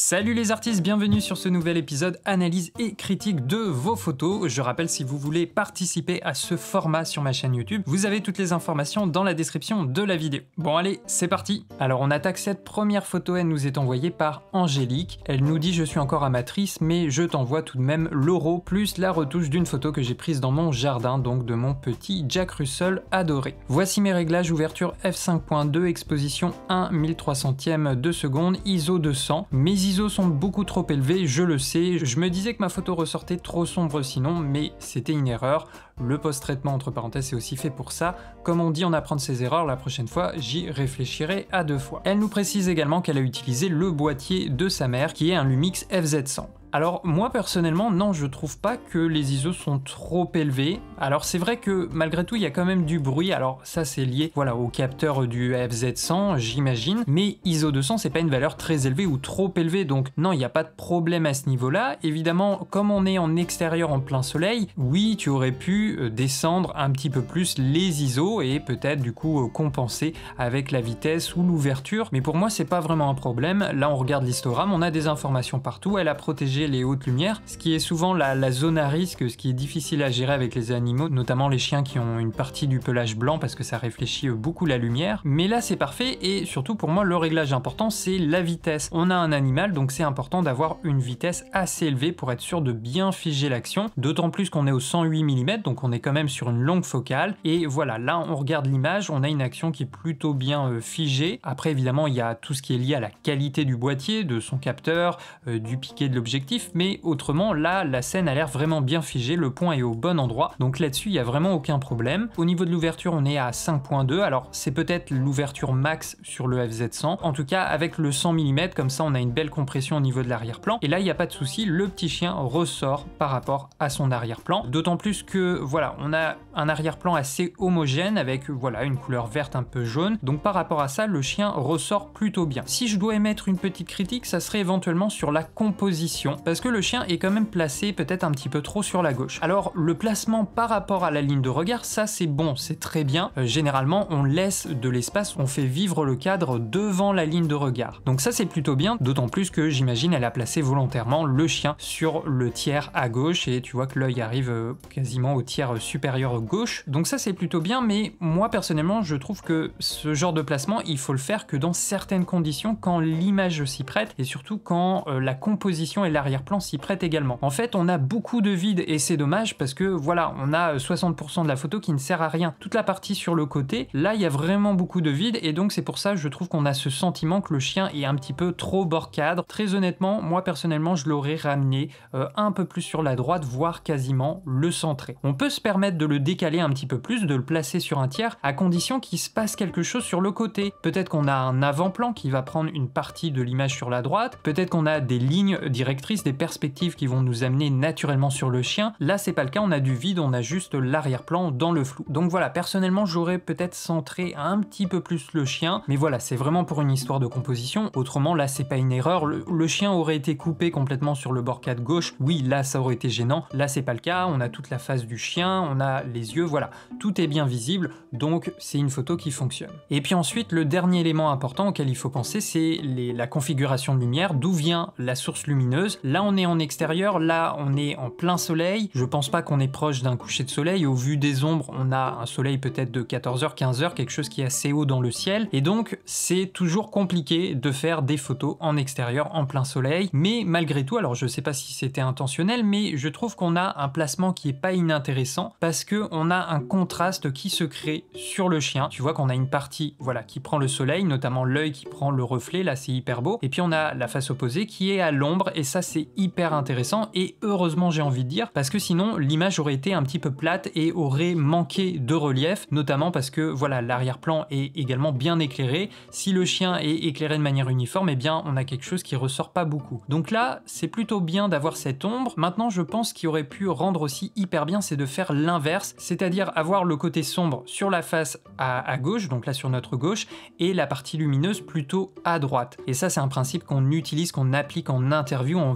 Salut les artistes, bienvenue sur ce nouvel épisode analyse et critique de vos photos. Je rappelle si vous voulez participer à ce format sur ma chaîne YouTube, vous avez toutes les informations dans la description de la vidéo. Bon allez, c'est parti Alors on attaque cette première photo, elle nous est envoyée par Angélique. Elle nous dit je suis encore amatrice mais je t'envoie tout de même l'euro plus la retouche d'une photo que j'ai prise dans mon jardin, donc de mon petit Jack Russell adoré. Voici mes réglages, ouverture f5.2, exposition 1 1300 e de seconde, ISO 200, ISO sont beaucoup trop élevés, je le sais, je me disais que ma photo ressortait trop sombre sinon, mais c'était une erreur. Le post-traitement entre parenthèses est aussi fait pour ça. Comme on dit en de ses erreurs, la prochaine fois j'y réfléchirai à deux fois. Elle nous précise également qu'elle a utilisé le boîtier de sa mère qui est un Lumix FZ100. Alors moi personnellement, non, je trouve pas que les ISO sont trop élevés. Alors c'est vrai que malgré tout, il y a quand même du bruit. Alors ça c'est lié voilà au capteur du FZ100, j'imagine, mais ISO 200, c'est pas une valeur très élevée ou trop élevée. Donc non, il n'y a pas de problème à ce niveau-là. Évidemment, comme on est en extérieur en plein soleil, oui, tu aurais pu euh, descendre un petit peu plus les ISO et peut-être du coup euh, compenser avec la vitesse ou l'ouverture, mais pour moi c'est pas vraiment un problème. Là, on regarde l'histogramme, on a des informations partout, elle a protégé les hautes lumières, ce qui est souvent la, zone à risque, ce qui est difficile à gérer avec les animaux, notamment les chiens qui ont une partie du pelage blanc parce que ça réfléchit euh, beaucoup la lumière. Mais là c'est parfait et surtout pour moi le réglage important c'est la vitesse. On a un animal donc c'est important d'avoir une vitesse assez élevée pour être sûr de bien figer l'action, d'autant plus qu'on est au 108 mm donc on est quand même sur une longue focale et voilà là on regarde l'image, on a une action qui est plutôt bien euh, figée. Après évidemment il y a tout ce qui est lié à la qualité du boîtier, de son capteur, euh, du piqué de l'objectif mais autrement, là, la scène a l'air vraiment bien figée, le point est au bon endroit, donc là-dessus, il n'y a vraiment aucun problème. Au niveau de l'ouverture, on est à 5.2, alors c'est peut-être l'ouverture max sur le FZ100, en tout cas avec le 100 mm, comme ça on a une belle compression au niveau de l'arrière-plan, et là, il n'y a pas de souci, le petit chien ressort par rapport à son arrière-plan, d'autant plus que, voilà, on a un arrière-plan assez homogène avec, voilà, une couleur verte un peu jaune, donc par rapport à ça, le chien ressort plutôt bien. Si je dois émettre une petite critique, ça serait éventuellement sur la composition parce que le chien est quand même placé peut-être un petit peu trop sur la gauche. Alors le placement par rapport à la ligne de regard, ça c'est bon, c'est très bien. Euh, généralement on laisse de l'espace, on fait vivre le cadre devant la ligne de regard. Donc ça c'est plutôt bien, d'autant plus que j'imagine elle a placé volontairement le chien sur le tiers à gauche et tu vois que l'œil arrive euh, quasiment au tiers supérieur gauche. Donc ça c'est plutôt bien, mais moi personnellement je trouve que ce genre de placement il faut le faire que dans certaines conditions quand l'image s'y prête et surtout quand euh, la composition et l'arrière plan s'y prête également. En fait, on a beaucoup de vide et c'est dommage parce que voilà, on a 60% euh, de la photo qui ne sert à rien. Toute la partie sur le côté, là, il y a vraiment beaucoup de vide et donc c'est pour ça je trouve qu'on a ce sentiment que le chien est un petit peu trop bord cadre. Très honnêtement, moi personnellement, je l'aurais ramené euh, un peu plus sur la droite, voire quasiment le centré. On peut se permettre de le décaler un petit peu plus, de le placer sur un tiers, à condition qu'il se passe quelque chose sur le côté. Peut-être qu'on a un avant-plan qui va prendre une partie de l'image sur la droite, peut-être qu'on a des lignes directrices des perspectives qui vont nous amener naturellement sur le chien. Là, c'est pas le cas, on a du vide, on a juste l'arrière-plan dans le flou. Donc voilà, personnellement, j'aurais peut-être centré un petit peu plus le chien, mais voilà, c'est vraiment pour une histoire de composition. Autrement, là, c'est pas une erreur. Le, chien aurait été coupé complètement sur le bord 4 gauche. Oui, là, ça aurait été gênant. Là, c'est pas le cas. On a toute la face du chien, on a les yeux, voilà. Tout est bien visible, donc c'est une photo qui fonctionne. Et puis ensuite, le dernier élément important auquel il faut penser, c'est la configuration de lumière, d'où vient la source lumineuse. Là, on est en extérieur, là, on est en plein soleil. Je pense pas qu'on est proche d'un coucher de soleil. Au vu des ombres, on a un soleil peut-être de 14h, 15h, quelque chose qui est assez haut dans le ciel. Et donc, c'est toujours compliqué de faire des photos en extérieur, en plein soleil. Mais malgré tout, alors je sais pas si c'était intentionnel, mais je trouve qu'on a un placement qui est pas inintéressant parce que on a un contraste qui se crée sur le chien. Tu vois qu'on a une partie, voilà, qui prend le soleil, notamment l'œil qui prend le reflet. Là, c'est hyper beau. Et puis, on a la face opposée qui est à l'ombre et ça, c'est hyper intéressant et heureusement j'ai envie de dire parce que sinon l'image aurait été un petit peu plate et aurait manqué de relief, notamment parce que voilà l'arrière-plan est également bien éclairé. Si le chien est éclairé de manière uniforme, et eh bien on a quelque chose qui ressort pas beaucoup. Donc là c'est plutôt bien d'avoir cette ombre. Maintenant je pense qu'il aurait pu rendre aussi hyper bien c'est de faire l'inverse, c'est-à-dire avoir le côté sombre sur la face à, gauche, donc là sur notre gauche, et la partie lumineuse plutôt à droite. Et ça c'est un principe qu'on utilise, qu'on applique en interview, en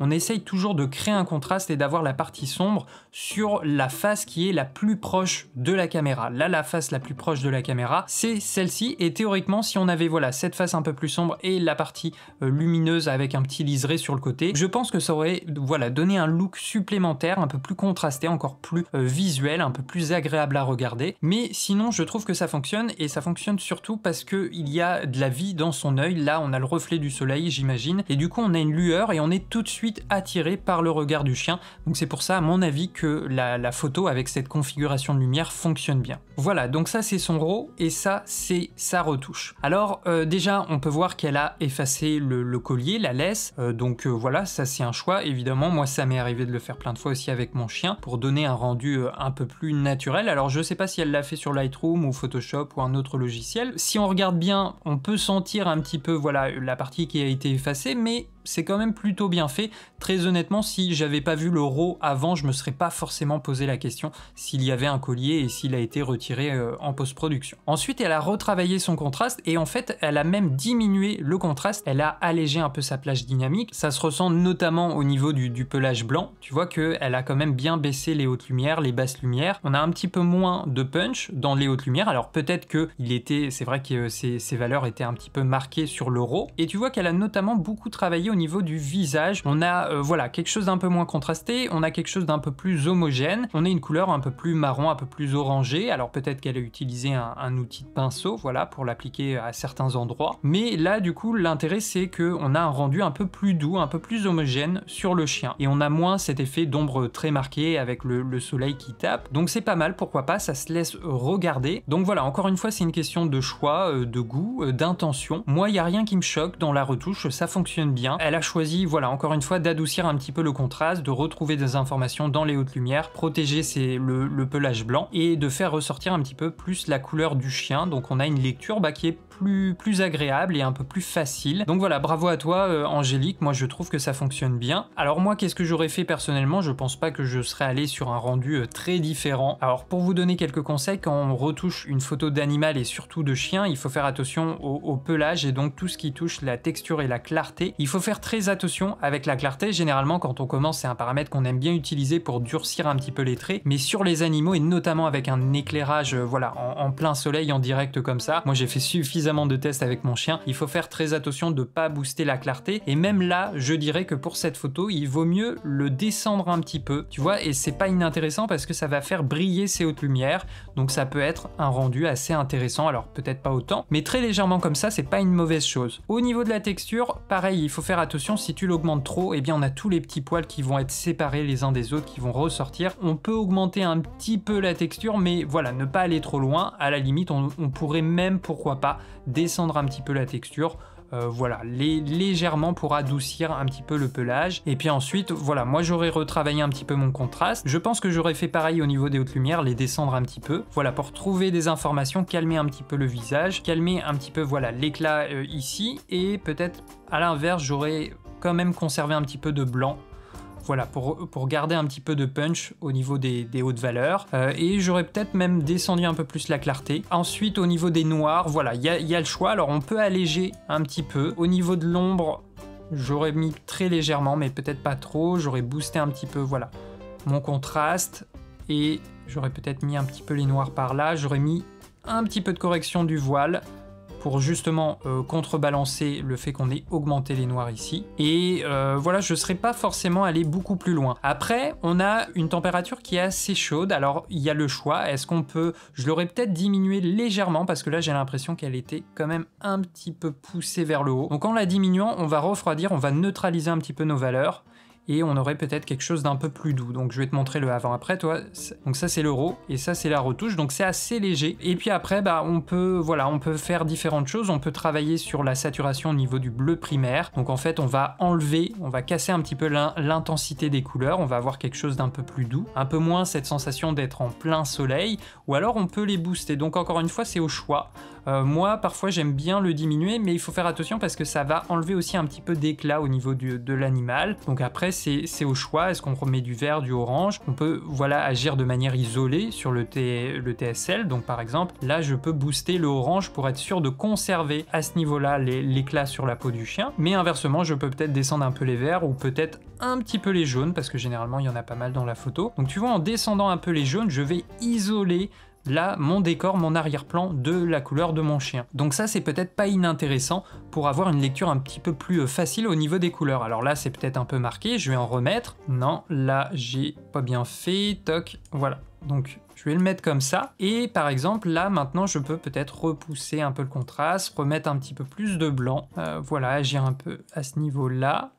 on essaye toujours de créer un contraste et d'avoir la partie sombre sur la face qui est la plus proche de la caméra. Là, la face la plus proche de la caméra, c'est celle-ci. Et théoriquement, si on avait voilà cette face un peu plus sombre et la partie euh, lumineuse avec un petit liseré sur le côté, je pense que ça aurait voilà donné un look supplémentaire, un peu plus contrasté, encore plus euh, visuel, un peu plus agréable à regarder. Mais sinon, je trouve que ça fonctionne et ça fonctionne surtout parce que il y a de la vie dans son œil. Là, on a le reflet du soleil, j'imagine, et du coup, on a une lueur et on est tout de suite attiré par le regard du chien, donc c'est pour ça à mon avis que la, photo avec cette configuration de lumière fonctionne bien. Voilà, donc ça c'est son gros et ça c'est sa retouche. Alors euh, déjà on peut voir qu'elle a effacé le, collier, la laisse, euh, donc euh, voilà ça c'est un choix, évidemment moi ça m'est arrivé de le faire plein de fois aussi avec mon chien pour donner un rendu un peu plus naturel, alors je sais pas si elle l'a fait sur Lightroom ou Photoshop ou un autre logiciel. Si on regarde bien, on peut sentir un petit peu voilà la partie qui a été effacée, mais c'est quand même plutôt bien fait. Très honnêtement, si j'avais pas vu le RAW avant, je me serais pas forcément posé la question s'il y avait un collier et s'il a été retiré euh, en post-production. Ensuite, elle a retravaillé son contraste et en fait, elle a même diminué le contraste. Elle a allégé un peu sa plage dynamique. Ça se ressent notamment au niveau du, pelage blanc. Tu vois qu'elle a quand même bien baissé les hautes lumières, les basses lumières. On a un petit peu moins de punch dans les hautes lumières. Alors peut-être que il était, c'est vrai que euh, ses, valeurs étaient un petit peu marquées sur le RAW. Et tu vois qu'elle a notamment beaucoup travaillé au niveau du visage, on a euh, voilà quelque chose d'un peu moins contrasté, on a quelque chose d'un peu plus homogène, on a une couleur un peu plus marron, un peu plus orangé alors peut-être qu'elle a utilisé un, outil de pinceau, voilà, pour l'appliquer à certains endroits, mais là du coup l'intérêt c'est que on a un rendu un peu plus doux, un peu plus homogène sur le chien, et on a moins cet effet d'ombre très marqué avec le, le soleil qui tape, donc c'est pas mal, pourquoi pas, ça se laisse regarder, donc voilà, encore une fois c'est une question de choix, euh, de goût, euh, d'intention, moi il n'y a rien qui me choque dans la retouche, ça fonctionne bien, elle a choisi, voilà, encore une fois, d'adoucir un petit peu le contraste, de retrouver des informations dans les hautes lumières, protéger le, pelage blanc et de faire ressortir un petit peu plus la couleur du chien. Donc on a une lecture bah, qui est plus, agréable et un peu plus facile. Donc voilà, bravo à toi euh, Angélique, moi je trouve que ça fonctionne bien. Alors moi, qu'est-ce que j'aurais fait personnellement Je pense pas que je serais allé sur un rendu euh, très différent. Alors pour vous donner quelques conseils, quand on retouche une photo d'animal et surtout de chien, il faut faire attention au, pelage et donc tout ce qui touche la texture et la clarté. Il faut faire très attention avec la clarté. Généralement, quand on commence, c'est un paramètre qu'on aime bien utiliser pour durcir un petit peu les traits, mais sur les animaux et notamment avec un éclairage, euh, voilà, en plein soleil, en direct comme ça, moi j'ai fait suffisamment de test avec mon chien, il faut faire très attention de ne pas booster la clarté. Et même là, je dirais que pour cette photo, il vaut mieux le descendre un petit peu, tu vois, et c'est pas inintéressant parce que ça va faire briller ces hautes lumières, donc ça peut être un rendu assez intéressant, alors peut-être pas autant, mais très légèrement comme ça, c'est pas une mauvaise chose. Au niveau de la texture, pareil, il faut faire attention, si tu l'augmentes trop, et eh bien on a tous les petits poils qui vont être séparés les uns des autres, qui vont ressortir. On peut augmenter un petit peu la texture, mais voilà, ne pas aller trop loin, à la limite, on pourrait même, pourquoi pas, descendre un petit peu la texture. Euh, voilà, les, légèrement pour adoucir un petit peu le pelage. Et puis ensuite, voilà, moi j'aurais retravaillé un petit peu mon contraste. Je pense que j'aurais fait pareil au niveau des hautes lumières, les descendre un petit peu. Voilà, pour trouver des informations, calmer un petit peu le visage, calmer un petit peu, voilà, l'éclat euh, ici. Et peut-être à l'inverse, j'aurais quand même conservé un petit peu de blanc voilà, pour, pour garder un petit peu de punch au niveau des, des hautes valeurs. Euh, et j'aurais peut-être même descendu un peu plus la clarté. Ensuite, au niveau des noirs, voilà, il y, y a le choix. Alors, on peut alléger un petit peu. Au niveau de l'ombre, j'aurais mis très légèrement, mais peut-être pas trop. J'aurais boosté un petit peu, voilà, mon contraste. Et j'aurais peut-être mis un petit peu les noirs par là. J'aurais mis un petit peu de correction du voile pour justement euh, contrebalancer le fait qu'on ait augmenté les noirs ici. Et euh, voilà, je ne serais pas forcément allé beaucoup plus loin. Après, on a une température qui est assez chaude, alors il y a le choix. Est-ce qu'on peut... Je l'aurais peut-être diminué légèrement parce que là, j'ai l'impression qu'elle était quand même un petit peu poussée vers le haut. Donc en la diminuant, on va refroidir, on va neutraliser un petit peu nos valeurs et on aurait peut-être quelque chose d'un peu plus doux. Donc je vais te montrer le avant après toi. Donc ça c'est l'euro et ça c'est la retouche. Donc c'est assez léger. Et puis après bah on peut voilà, on peut faire différentes choses, on peut travailler sur la saturation au niveau du bleu primaire. Donc en fait, on va enlever, on va casser un petit peu l'intensité des couleurs, on va avoir quelque chose d'un peu plus doux, un peu moins cette sensation d'être en plein soleil ou alors on peut les booster. Donc encore une fois, c'est au choix. Euh, moi, parfois, j'aime bien le diminuer, mais il faut faire attention parce que ça va enlever aussi un petit peu d'éclat au niveau de l'animal. Donc après, c'est au choix. Est-ce qu'on remet du vert, du orange On peut voilà agir de manière isolée sur le, le TSL. Donc par exemple, là, je peux booster le orange pour être sûr de conserver à ce niveau-là l'éclat sur la peau du chien. Mais inversement, je peux peut-être descendre un peu les verts ou peut-être un petit peu les jaunes parce que généralement, il y en a pas mal dans la photo. Donc tu vois, en descendant un peu les jaunes, je vais isoler là mon décor, mon arrière-plan de la couleur de mon chien. Donc ça c'est peut-être pas inintéressant pour avoir une lecture un petit peu plus euh, facile au niveau des couleurs. Alors là c'est peut-être un peu marqué, je vais en remettre. Non, là j'ai pas bien fait, toc, voilà. Donc je vais le mettre comme ça. Et par exemple, là maintenant, je peux peut-être repousser un peu le contraste, remettre un petit peu plus de blanc. Euh, voilà, agir un peu à ce niveau-là.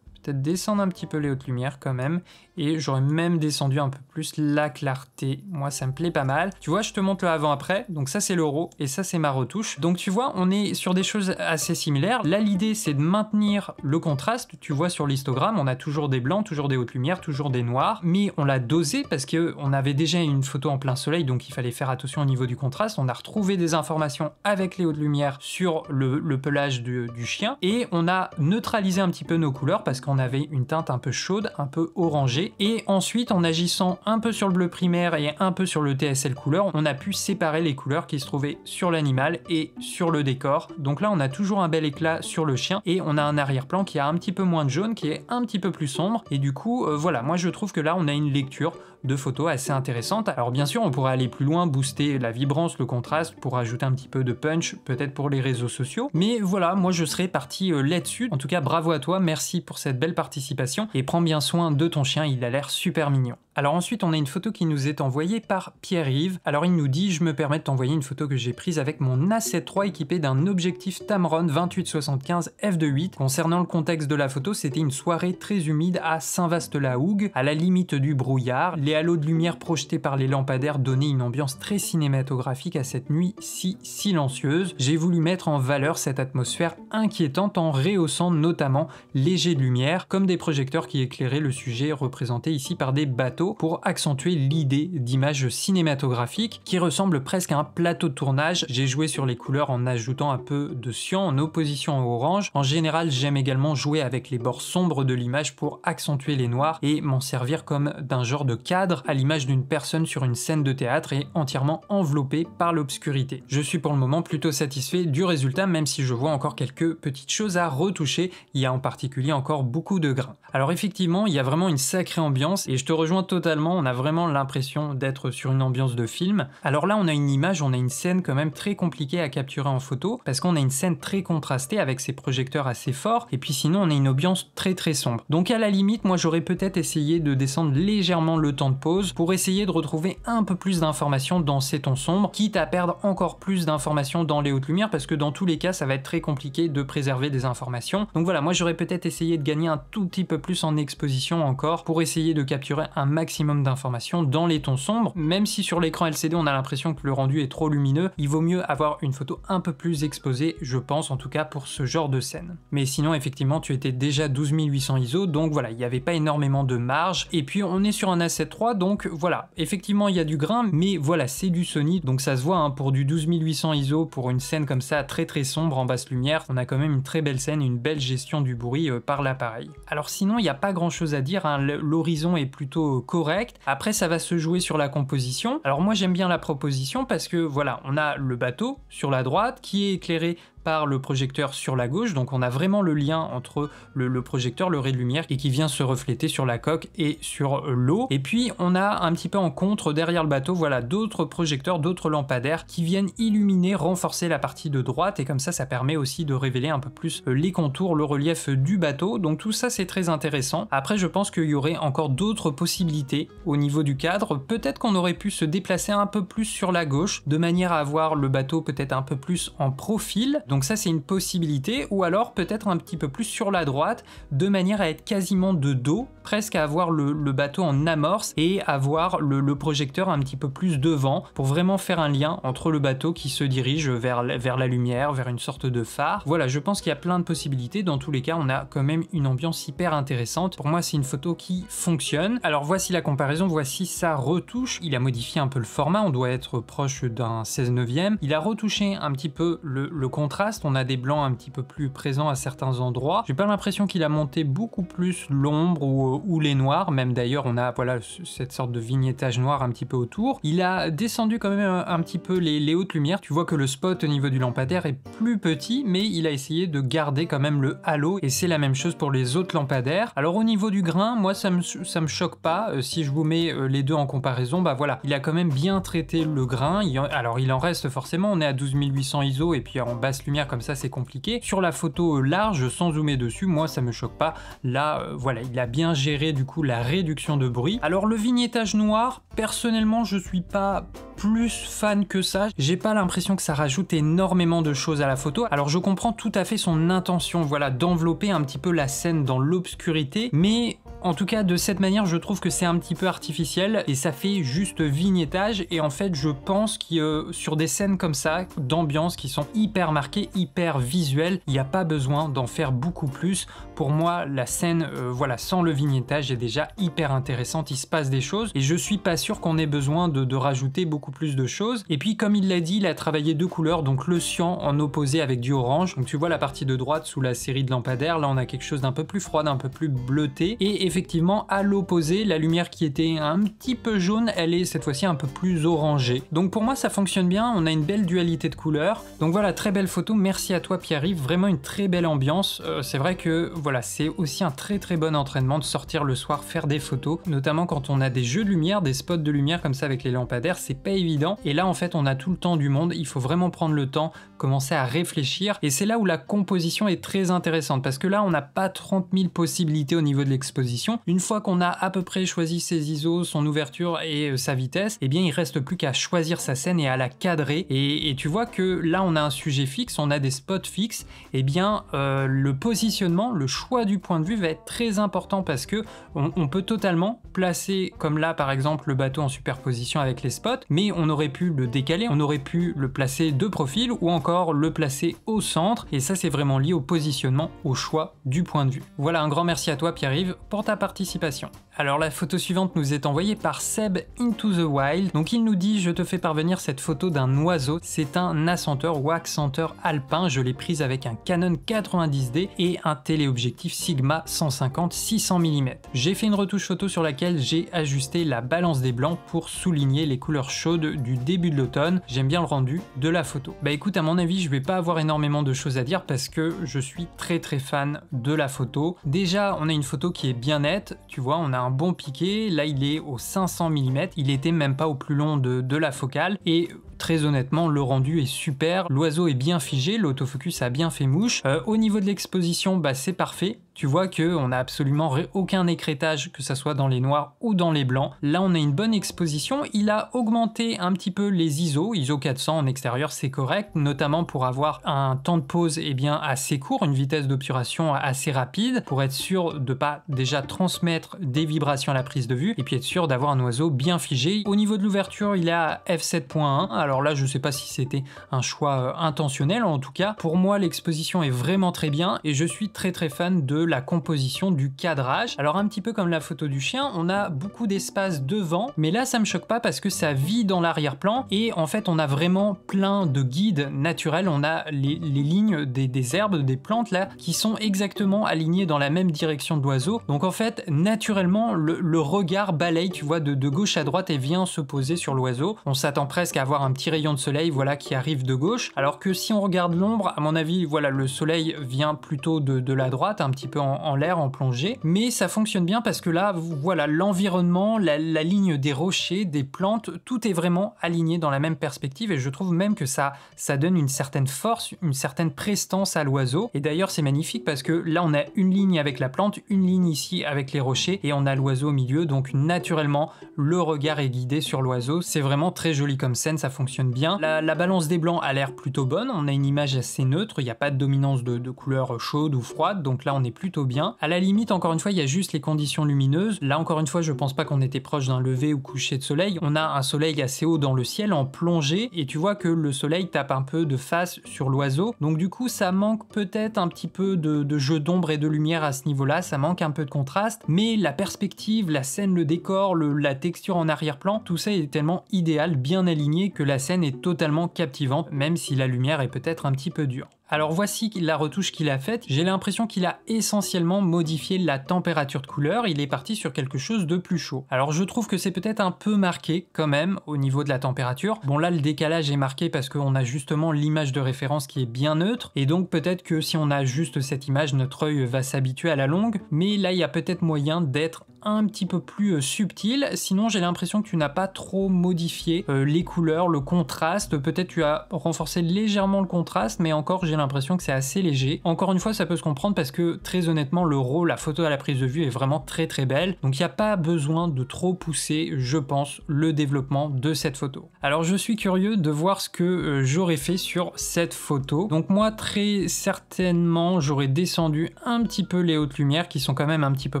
Peut-être descendre un petit peu les hautes lumières quand même et j'aurais même descendu un peu plus la clarté. Moi, ça me plaît pas mal. Tu vois, je te montre le avant-après. Donc ça, c'est l'euro et ça, c'est ma retouche. Donc tu vois, on est sur des choses assez similaires. Là, l'idée, c'est de maintenir le contraste. Tu vois, sur l'histogramme, on a toujours des blancs, toujours des hautes lumières, toujours des noirs, mais on l'a dosé parce qu'on avait déjà une photo en plein soleil, donc il fallait faire attention au niveau du contraste. On a retrouvé des informations avec les hautes lumières sur le, pelage du chien et on a neutralisé un petit peu nos couleurs parce qu'on avait une teinte un peu chaude, un peu orangée et ensuite en agissant un peu sur le bleu primaire et un peu sur le TSL couleur, on a pu séparer les couleurs qui se trouvaient sur l'animal et sur le décor. Donc là on a toujours un bel éclat sur le chien et on a un arrière-plan qui a un petit peu moins de jaune, qui est un petit peu plus sombre et du coup euh, voilà, moi je trouve que là on a une lecture de photos assez intéressantes. Alors bien sûr, on pourrait aller plus loin, booster la vibrance, le contraste pour ajouter un petit peu de punch, peut-être pour les réseaux sociaux. Mais voilà, moi je serais parti euh, là-dessus. En tout cas, bravo à toi, merci pour cette belle participation et prends bien soin de ton chien, il a l'air super mignon. Alors ensuite, on a une photo qui nous est envoyée par Pierre-Yves. Alors il nous dit « Je me permets de t'envoyer une photo que j'ai prise avec mon A7 III équipé d'un objectif Tamron 2875 f2.8. Concernant le contexte de la photo, c'était une soirée très humide à saint vast la hougue à la limite du brouillard. Les halos de lumière projetés par les lampadaires donnaient une ambiance très cinématographique à cette nuit si silencieuse. J'ai voulu mettre en valeur cette atmosphère inquiétante en rehaussant notamment les jets de lumière, comme des projecteurs qui éclairaient le sujet représenté ici par des bateaux pour accentuer l'idée d'image cinématographique qui ressemble presque à un plateau de tournage. J'ai joué sur les couleurs en ajoutant un peu de cyan en opposition au orange. En général, j'aime également jouer avec les bords sombres de l'image pour accentuer les noirs et m'en servir comme d'un genre de cadre à l'image d'une personne sur une scène de théâtre et entièrement enveloppée par l'obscurité. Je suis pour le moment plutôt satisfait du résultat même si je vois encore quelques petites choses à retoucher. Il y a en particulier encore beaucoup de grains. Alors effectivement, il y a vraiment une sacrée ambiance et je te rejoins totalement, on a vraiment l'impression d'être sur une ambiance de film. Alors là, on a une image, on a une scène quand même très compliquée à capturer en photo, parce qu'on a une scène très contrastée avec ses projecteurs assez forts, et puis sinon on a une ambiance très très sombre. Donc à la limite, moi j'aurais peut-être essayé de descendre légèrement le temps de pause pour essayer de retrouver un peu plus d'informations dans ces tons sombres, quitte à perdre encore plus d'informations dans les hautes lumières, parce que dans tous les cas, ça va être très compliqué de préserver des informations. Donc voilà, moi j'aurais peut-être essayé de gagner un tout petit peu plus en exposition encore pour essayer de capturer un maximum d'informations dans les tons sombres. Même si sur l'écran LCD on a l'impression que le rendu est trop lumineux, il vaut mieux avoir une photo un peu plus exposée, je pense en tout cas pour ce genre de scène. Mais sinon effectivement tu étais déjà 12800 ISO, donc voilà, il n'y avait pas énormément de marge. Et puis on est sur un A7 donc voilà, effectivement il y a du grain, mais voilà, c'est du Sony, donc ça se voit hein, pour du 12800 ISO, pour une scène comme ça très très sombre en basse lumière, on a quand même une très belle scène, une belle gestion du bruit euh, par l'appareil. Alors sinon il n'y a pas grand chose à dire, hein. l'horizon est plutôt correct. Après, ça va se jouer sur la composition. Alors moi, j'aime bien la proposition parce que voilà, on a le bateau sur la droite qui est éclairé par le projecteur sur la gauche, donc on a vraiment le lien entre le, projecteur, le ray de lumière et qui vient se refléter sur la coque et sur euh, l'eau. Et puis on a un petit peu en contre derrière le bateau, voilà d'autres projecteurs, d'autres lampadaires qui viennent illuminer, renforcer la partie de droite et comme ça ça permet aussi de révéler un peu plus euh, les contours, le relief du bateau. Donc tout ça c'est très intéressant. Après je pense qu'il y aurait encore d'autres possibilités au niveau du cadre. Peut-être qu'on aurait pu se déplacer un peu plus sur la gauche de manière à avoir le bateau peut-être un peu plus en profil. Donc ça c'est une possibilité, ou alors peut-être un petit peu plus sur la droite, de manière à être quasiment de dos, presque à avoir le, bateau en amorce et avoir le, projecteur un petit peu plus devant pour vraiment faire un lien entre le bateau qui se dirige vers, vers la lumière, vers une sorte de phare. Voilà, je pense qu'il y a plein de possibilités. Dans tous les cas, on a quand même une ambiance hyper intéressante. Pour moi, c'est une photo qui fonctionne. Alors voici la comparaison, voici sa retouche. Il a modifié un peu le format, on doit être proche d'un 16 neuvième. Il a retouché un petit peu le, le contraste on a des blancs un petit peu plus présents à certains endroits. J'ai pas l'impression qu'il a monté beaucoup plus l'ombre ou, les noirs, même d'ailleurs on a voilà cette sorte de vignettage noir un petit peu autour. Il a descendu quand même un, petit peu les, hautes lumières, tu vois que le spot au niveau du lampadaire est plus petit, mais il a essayé de garder quand même le halo, et c'est la même chose pour les autres lampadaires. Alors au niveau du grain, moi ça me, me choque pas, euh, si je vous mets euh, les deux en comparaison, bah voilà, il a quand même bien traité le grain, alors il en reste forcément, on est à 12800 ISO, et puis en basse lumière, comme ça, c'est compliqué. Sur la photo euh, large, sans zoomer dessus, moi ça me choque pas. Là, euh, voilà, il a bien géré du coup la réduction de bruit. Alors le vignettage noir, personnellement, je suis pas plus fan que ça. J'ai pas l'impression que ça rajoute énormément de choses à la photo. Alors je comprends tout à fait son intention, voilà, d'envelopper un petit peu la scène dans l'obscurité, mais en tout cas, de cette manière, je trouve que c'est un petit peu artificiel et ça fait juste vignettage. Et en fait, je pense que euh, sur des scènes comme ça, d'ambiance qui sont hyper marquées, hyper visuelles, il n'y a pas besoin d'en faire beaucoup plus. Pour moi, la scène, euh, voilà, sans le vignettage est déjà hyper intéressante. Il se passe des choses et je suis pas sûr qu'on ait besoin de, rajouter beaucoup plus de choses. Et puis, comme il l'a dit, il a travaillé deux couleurs, donc le cyan en opposé avec du orange. Donc tu vois la partie de droite sous la série de lampadaires. Là, on a quelque chose d'un peu plus froid, d'un peu plus bleuté. Et effectivement, à l'opposé, la lumière qui était un petit peu jaune, elle est cette fois-ci un peu plus orangée. Donc pour moi, ça fonctionne bien, on a une belle dualité de couleurs. Donc voilà, très belle photo, merci à toi Pierre-Yves, vraiment une très belle ambiance. Euh, c'est vrai que voilà, c'est aussi un très très bon entraînement de sortir le soir, faire des photos, notamment quand on a des jeux de lumière, des spots de lumière comme ça avec les lampadaires, c'est pas évident. Et là, en fait, on a tout le temps du monde, il faut vraiment prendre le temps, commencer à réfléchir. Et c'est là où la composition est très intéressante, parce que là, on n'a pas 30 000 possibilités au niveau de l'exposition une fois qu'on a à peu près choisi ses ISO, son ouverture et euh, sa vitesse, eh bien il reste plus qu'à choisir sa scène et à la cadrer. Et, tu vois que là on a un sujet fixe, on a des spots fixes, eh bien euh, le positionnement, le choix du point de vue va être très important parce que on, peut totalement placer comme là par exemple le bateau en superposition avec les spots, mais on aurait pu le décaler, on aurait pu le placer de profil ou encore le placer au centre. Et ça c'est vraiment lié au positionnement, au choix du point de vue. Voilà un grand merci à toi Pierre-Yves pour ta participation. Alors la photo suivante nous est envoyée par Seb Into the Wild. Donc il nous dit je te fais parvenir cette photo d'un oiseau. C'est un ascenteur ou accenteur alpin. Je l'ai prise avec un Canon 90D et un téléobjectif Sigma 150 600 mm. J'ai fait une retouche photo sur laquelle j'ai ajusté la balance des blancs pour souligner les couleurs chaudes du début de l'automne. J'aime bien le rendu de la photo. Bah écoute à mon avis je vais pas avoir énormément de choses à dire parce que je suis très très fan de la photo. Déjà on a une photo qui est bien tu vois, on a un bon piqué, là il est au 500 mm, il était même pas au plus long de, de la focale, et très honnêtement le rendu est super, l'oiseau est bien figé, l'autofocus a bien fait mouche, euh, au niveau de l'exposition bah c'est parfait, tu vois on n'a absolument aucun écrétage, que ce soit dans les noirs ou dans les blancs. Là, on a une bonne exposition. Il a augmenté un petit peu les ISO. ISO 400 en extérieur, c'est correct, notamment pour avoir un temps de pause eh bien, assez court, une vitesse d'obturation assez rapide, pour être sûr de ne pas déjà transmettre des vibrations à la prise de vue, et puis être sûr d'avoir un oiseau bien figé. Au niveau de l'ouverture, il est à f7.1. Alors là, je ne sais pas si c'était un choix euh, intentionnel. En tout cas, pour moi, l'exposition est vraiment très bien, et je suis très très fan de la composition du cadrage. Alors un petit peu comme la photo du chien, on a beaucoup d'espace devant, mais là ça me choque pas parce que ça vit dans l'arrière-plan et en fait on a vraiment plein de guides naturels, on a les, lignes des, herbes, des plantes là, qui sont exactement alignées dans la même direction de l'oiseau. Donc en fait, naturellement, le, regard balaye, tu vois, de, de gauche à droite et vient se poser sur l'oiseau. On s'attend presque à avoir un petit rayon de soleil, voilà, qui arrive de gauche, alors que si on regarde l'ombre, à mon avis, voilà, le soleil vient plutôt de, de la droite, un petit peu en, l'air, en plongée, mais ça fonctionne bien parce que là, voilà, l'environnement, la, ligne des rochers, des plantes, tout est vraiment aligné dans la même perspective et je trouve même que ça, ça donne une certaine force, une certaine prestance à l'oiseau. Et d'ailleurs, c'est magnifique parce que là, on a une ligne avec la plante, une ligne ici avec les rochers et on a l'oiseau au milieu, donc naturellement, le regard est guidé sur l'oiseau. C'est vraiment très joli comme scène, ça fonctionne bien. La, balance des blancs a l'air plutôt bonne, on a une image assez neutre, il n'y a pas de dominance de, de couleur chaude ou froide, donc là, on est plutôt bien. À la limite, encore une fois, il y a juste les conditions lumineuses. Là, encore une fois, je pense pas qu'on était proche d'un lever ou coucher de soleil. On a un soleil assez haut dans le ciel en plongée et tu vois que le soleil tape un peu de face sur l'oiseau. Donc du coup, ça manque peut-être un petit peu de, jeu d'ombre et de lumière à ce niveau-là. Ça manque un peu de contraste, mais la perspective, la scène, le décor, la texture en arrière-plan, tout ça est tellement idéal, bien aligné que la scène est totalement captivante, même si la lumière est peut-être un petit peu dure. Alors voici la retouche qu'il a faite. J'ai l'impression qu'il a essentiellement modifié la température de couleur. Il est parti sur quelque chose de plus chaud. Alors je trouve que c'est peut-être un peu marqué quand même au niveau de la température. Bon là le décalage est marqué parce qu'on a justement l'image de référence qui est bien neutre. Et donc peut-être que si on a juste cette image, notre œil va s'habituer à la longue. Mais là il y a peut-être moyen d'être un petit peu plus euh, subtil. Sinon, j'ai l'impression que tu n'as pas trop modifié euh, les couleurs, le contraste. Peut-être tu as renforcé légèrement le contraste, mais encore, j'ai l'impression que c'est assez léger. Encore une fois, ça peut se comprendre parce que très honnêtement, le rôle la photo à la prise de vue est vraiment très très belle. Donc il n'y a pas besoin de trop pousser, je pense, le développement de cette photo. Alors je suis curieux de voir ce que euh, j'aurais fait sur cette photo. Donc moi, très certainement, j'aurais descendu un petit peu les hautes lumières qui sont quand même un petit peu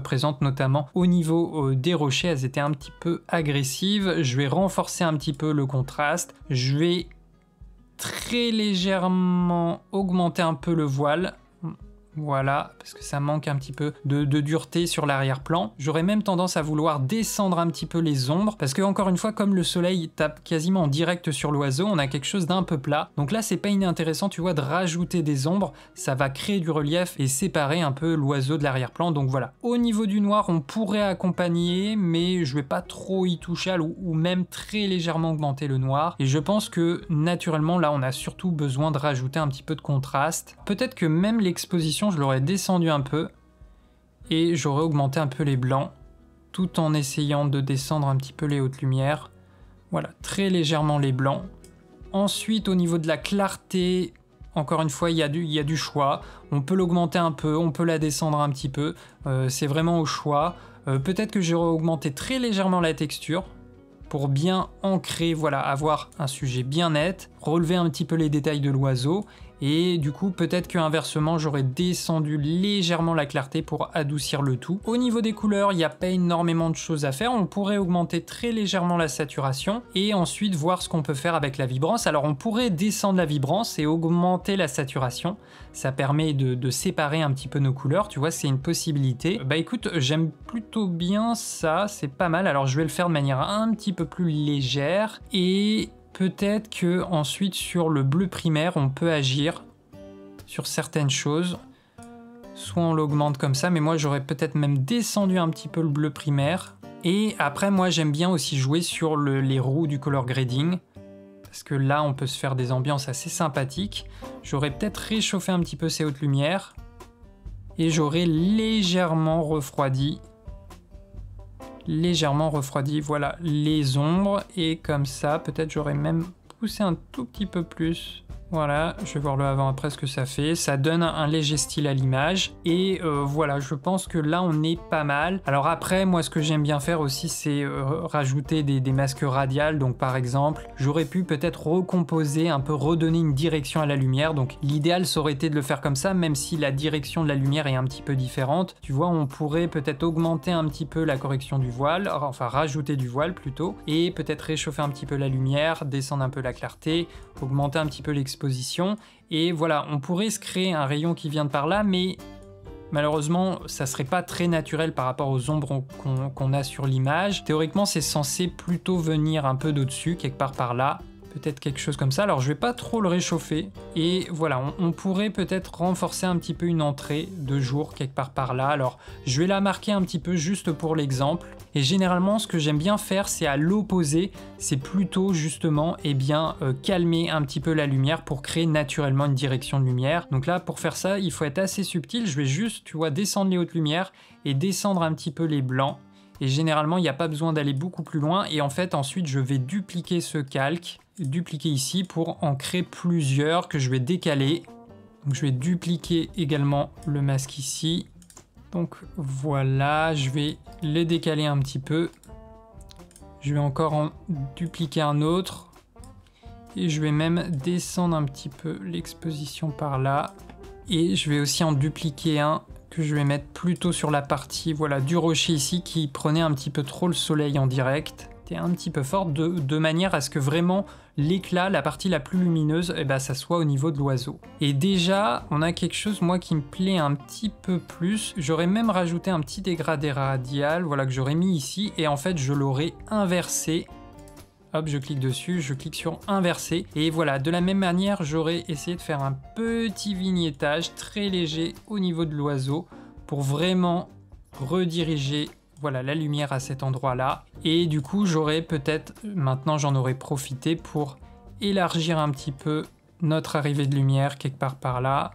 présentes, notamment au niveau euh, des rochers. Elles étaient un petit peu agressives. Je vais renforcer un petit peu le contraste. Je vais très légèrement augmenter un peu le voile voilà, parce que ça manque un petit peu de, dureté sur l'arrière-plan. J'aurais même tendance à vouloir descendre un petit peu les ombres, parce que encore une fois, comme le soleil tape quasiment en direct sur l'oiseau, on a quelque chose d'un peu plat. Donc là, c'est pas inintéressant, tu vois, de rajouter des ombres, ça va créer du relief et séparer un peu l'oiseau de l'arrière-plan, donc voilà. Au niveau du noir, on pourrait accompagner, mais je vais pas trop y toucher ou même très légèrement augmenter le noir. Et je pense que naturellement, là, on a surtout besoin de rajouter un petit peu de contraste. Peut-être que même l'exposition je l'aurais descendu un peu et j'aurais augmenté un peu les blancs tout en essayant de descendre un petit peu les hautes lumières. Voilà, très légèrement les blancs. Ensuite, au niveau de la clarté, encore une fois, il y, a du, choix. On peut l'augmenter un peu, on peut la descendre un petit peu. Euh, c'est vraiment au choix. Euh, peut-être que j'aurais augmenté très légèrement la texture pour bien ancrer, voilà, avoir un sujet bien net, relever un petit peu les détails de l'oiseau et du coup, peut-être que inversement, j'aurais descendu légèrement la clarté pour adoucir le tout. Au niveau des couleurs, il n'y a pas énormément de choses à faire. On pourrait augmenter très légèrement la saturation et ensuite voir ce qu'on peut faire avec la vibrance. Alors on pourrait descendre la vibrance et augmenter la saturation. Ça permet de, de séparer un petit peu nos couleurs. Tu vois, c'est une possibilité. Bah écoute, j'aime plutôt bien ça. C'est pas mal. Alors je vais le faire de manière un petit peu plus légère et peut-être que ensuite sur le bleu primaire, on peut agir sur certaines choses. Soit on l'augmente comme ça, mais moi j'aurais peut-être même descendu un petit peu le bleu primaire. Et après, moi j'aime bien aussi jouer sur les roues du color grading. Parce que là, on peut se faire des ambiances assez sympathiques. J'aurais peut-être réchauffé un petit peu ces hautes lumières. Et j'aurais légèrement refroidi légèrement refroidi. Voilà les ombres et comme ça peut-être j'aurais même poussé un tout petit peu plus voilà, je vais voir le avant après ce que ça fait. Ça donne un léger style à l'image. Et euh, voilà, je pense que là, on est pas mal. Alors après, moi, ce que j'aime bien faire aussi, c'est euh, rajouter des, masques radiales. Donc par exemple, j'aurais pu peut-être recomposer, un peu redonner une direction à la lumière. Donc l'idéal, ça aurait été de le faire comme ça, même si la direction de la lumière est un petit peu différente. Tu vois, on pourrait peut-être augmenter un petit peu la correction du voile, enfin rajouter du voile plutôt, et peut-être réchauffer un petit peu la lumière, descendre un peu la clarté, augmenter un petit peu l'exposition et voilà, on pourrait se créer un rayon qui vient de par là, mais Malheureusement, ça serait pas très naturel par rapport aux ombres qu'on a sur l'image. Théoriquement, c'est censé plutôt venir un peu d'au-dessus, quelque part par là, peut-être quelque chose comme ça. Alors je vais pas trop le réchauffer et voilà, on, pourrait peut-être renforcer un petit peu une entrée de jour quelque part par là. Alors je vais la marquer un petit peu juste pour l'exemple et généralement ce que j'aime bien faire c'est à l'opposé, c'est plutôt justement eh bien euh, calmer un petit peu la lumière pour créer naturellement une direction de lumière. Donc là pour faire ça il faut être assez subtil, je vais juste tu vois descendre les hautes lumières et descendre un petit peu les blancs et généralement il n'y a pas besoin d'aller beaucoup plus loin et en fait ensuite je vais dupliquer ce calque dupliquer ici pour en créer plusieurs que je vais décaler. Donc je vais dupliquer également le masque ici. Donc voilà, je vais les décaler un petit peu. Je vais encore en dupliquer un autre. Et je vais même descendre un petit peu l'exposition par là. Et je vais aussi en dupliquer un que je vais mettre plutôt sur la partie voilà, du rocher ici qui prenait un petit peu trop le soleil en direct un petit peu forte, de, de manière à ce que vraiment l'éclat, la partie la plus lumineuse, et eh ben, ça soit au niveau de l'oiseau. Et déjà, on a quelque chose, moi, qui me plaît un petit peu plus. J'aurais même rajouté un petit dégradé radial, voilà, que j'aurais mis ici, et en fait, je l'aurais inversé hop, je clique dessus, je clique sur inverser. Et voilà, de la même manière, j'aurais essayé de faire un petit vignettage très léger au niveau de l'oiseau pour vraiment rediriger voilà la lumière à cet endroit-là. Et du coup, j'aurais peut-être, maintenant j'en aurais profité pour élargir un petit peu notre arrivée de lumière quelque part par là.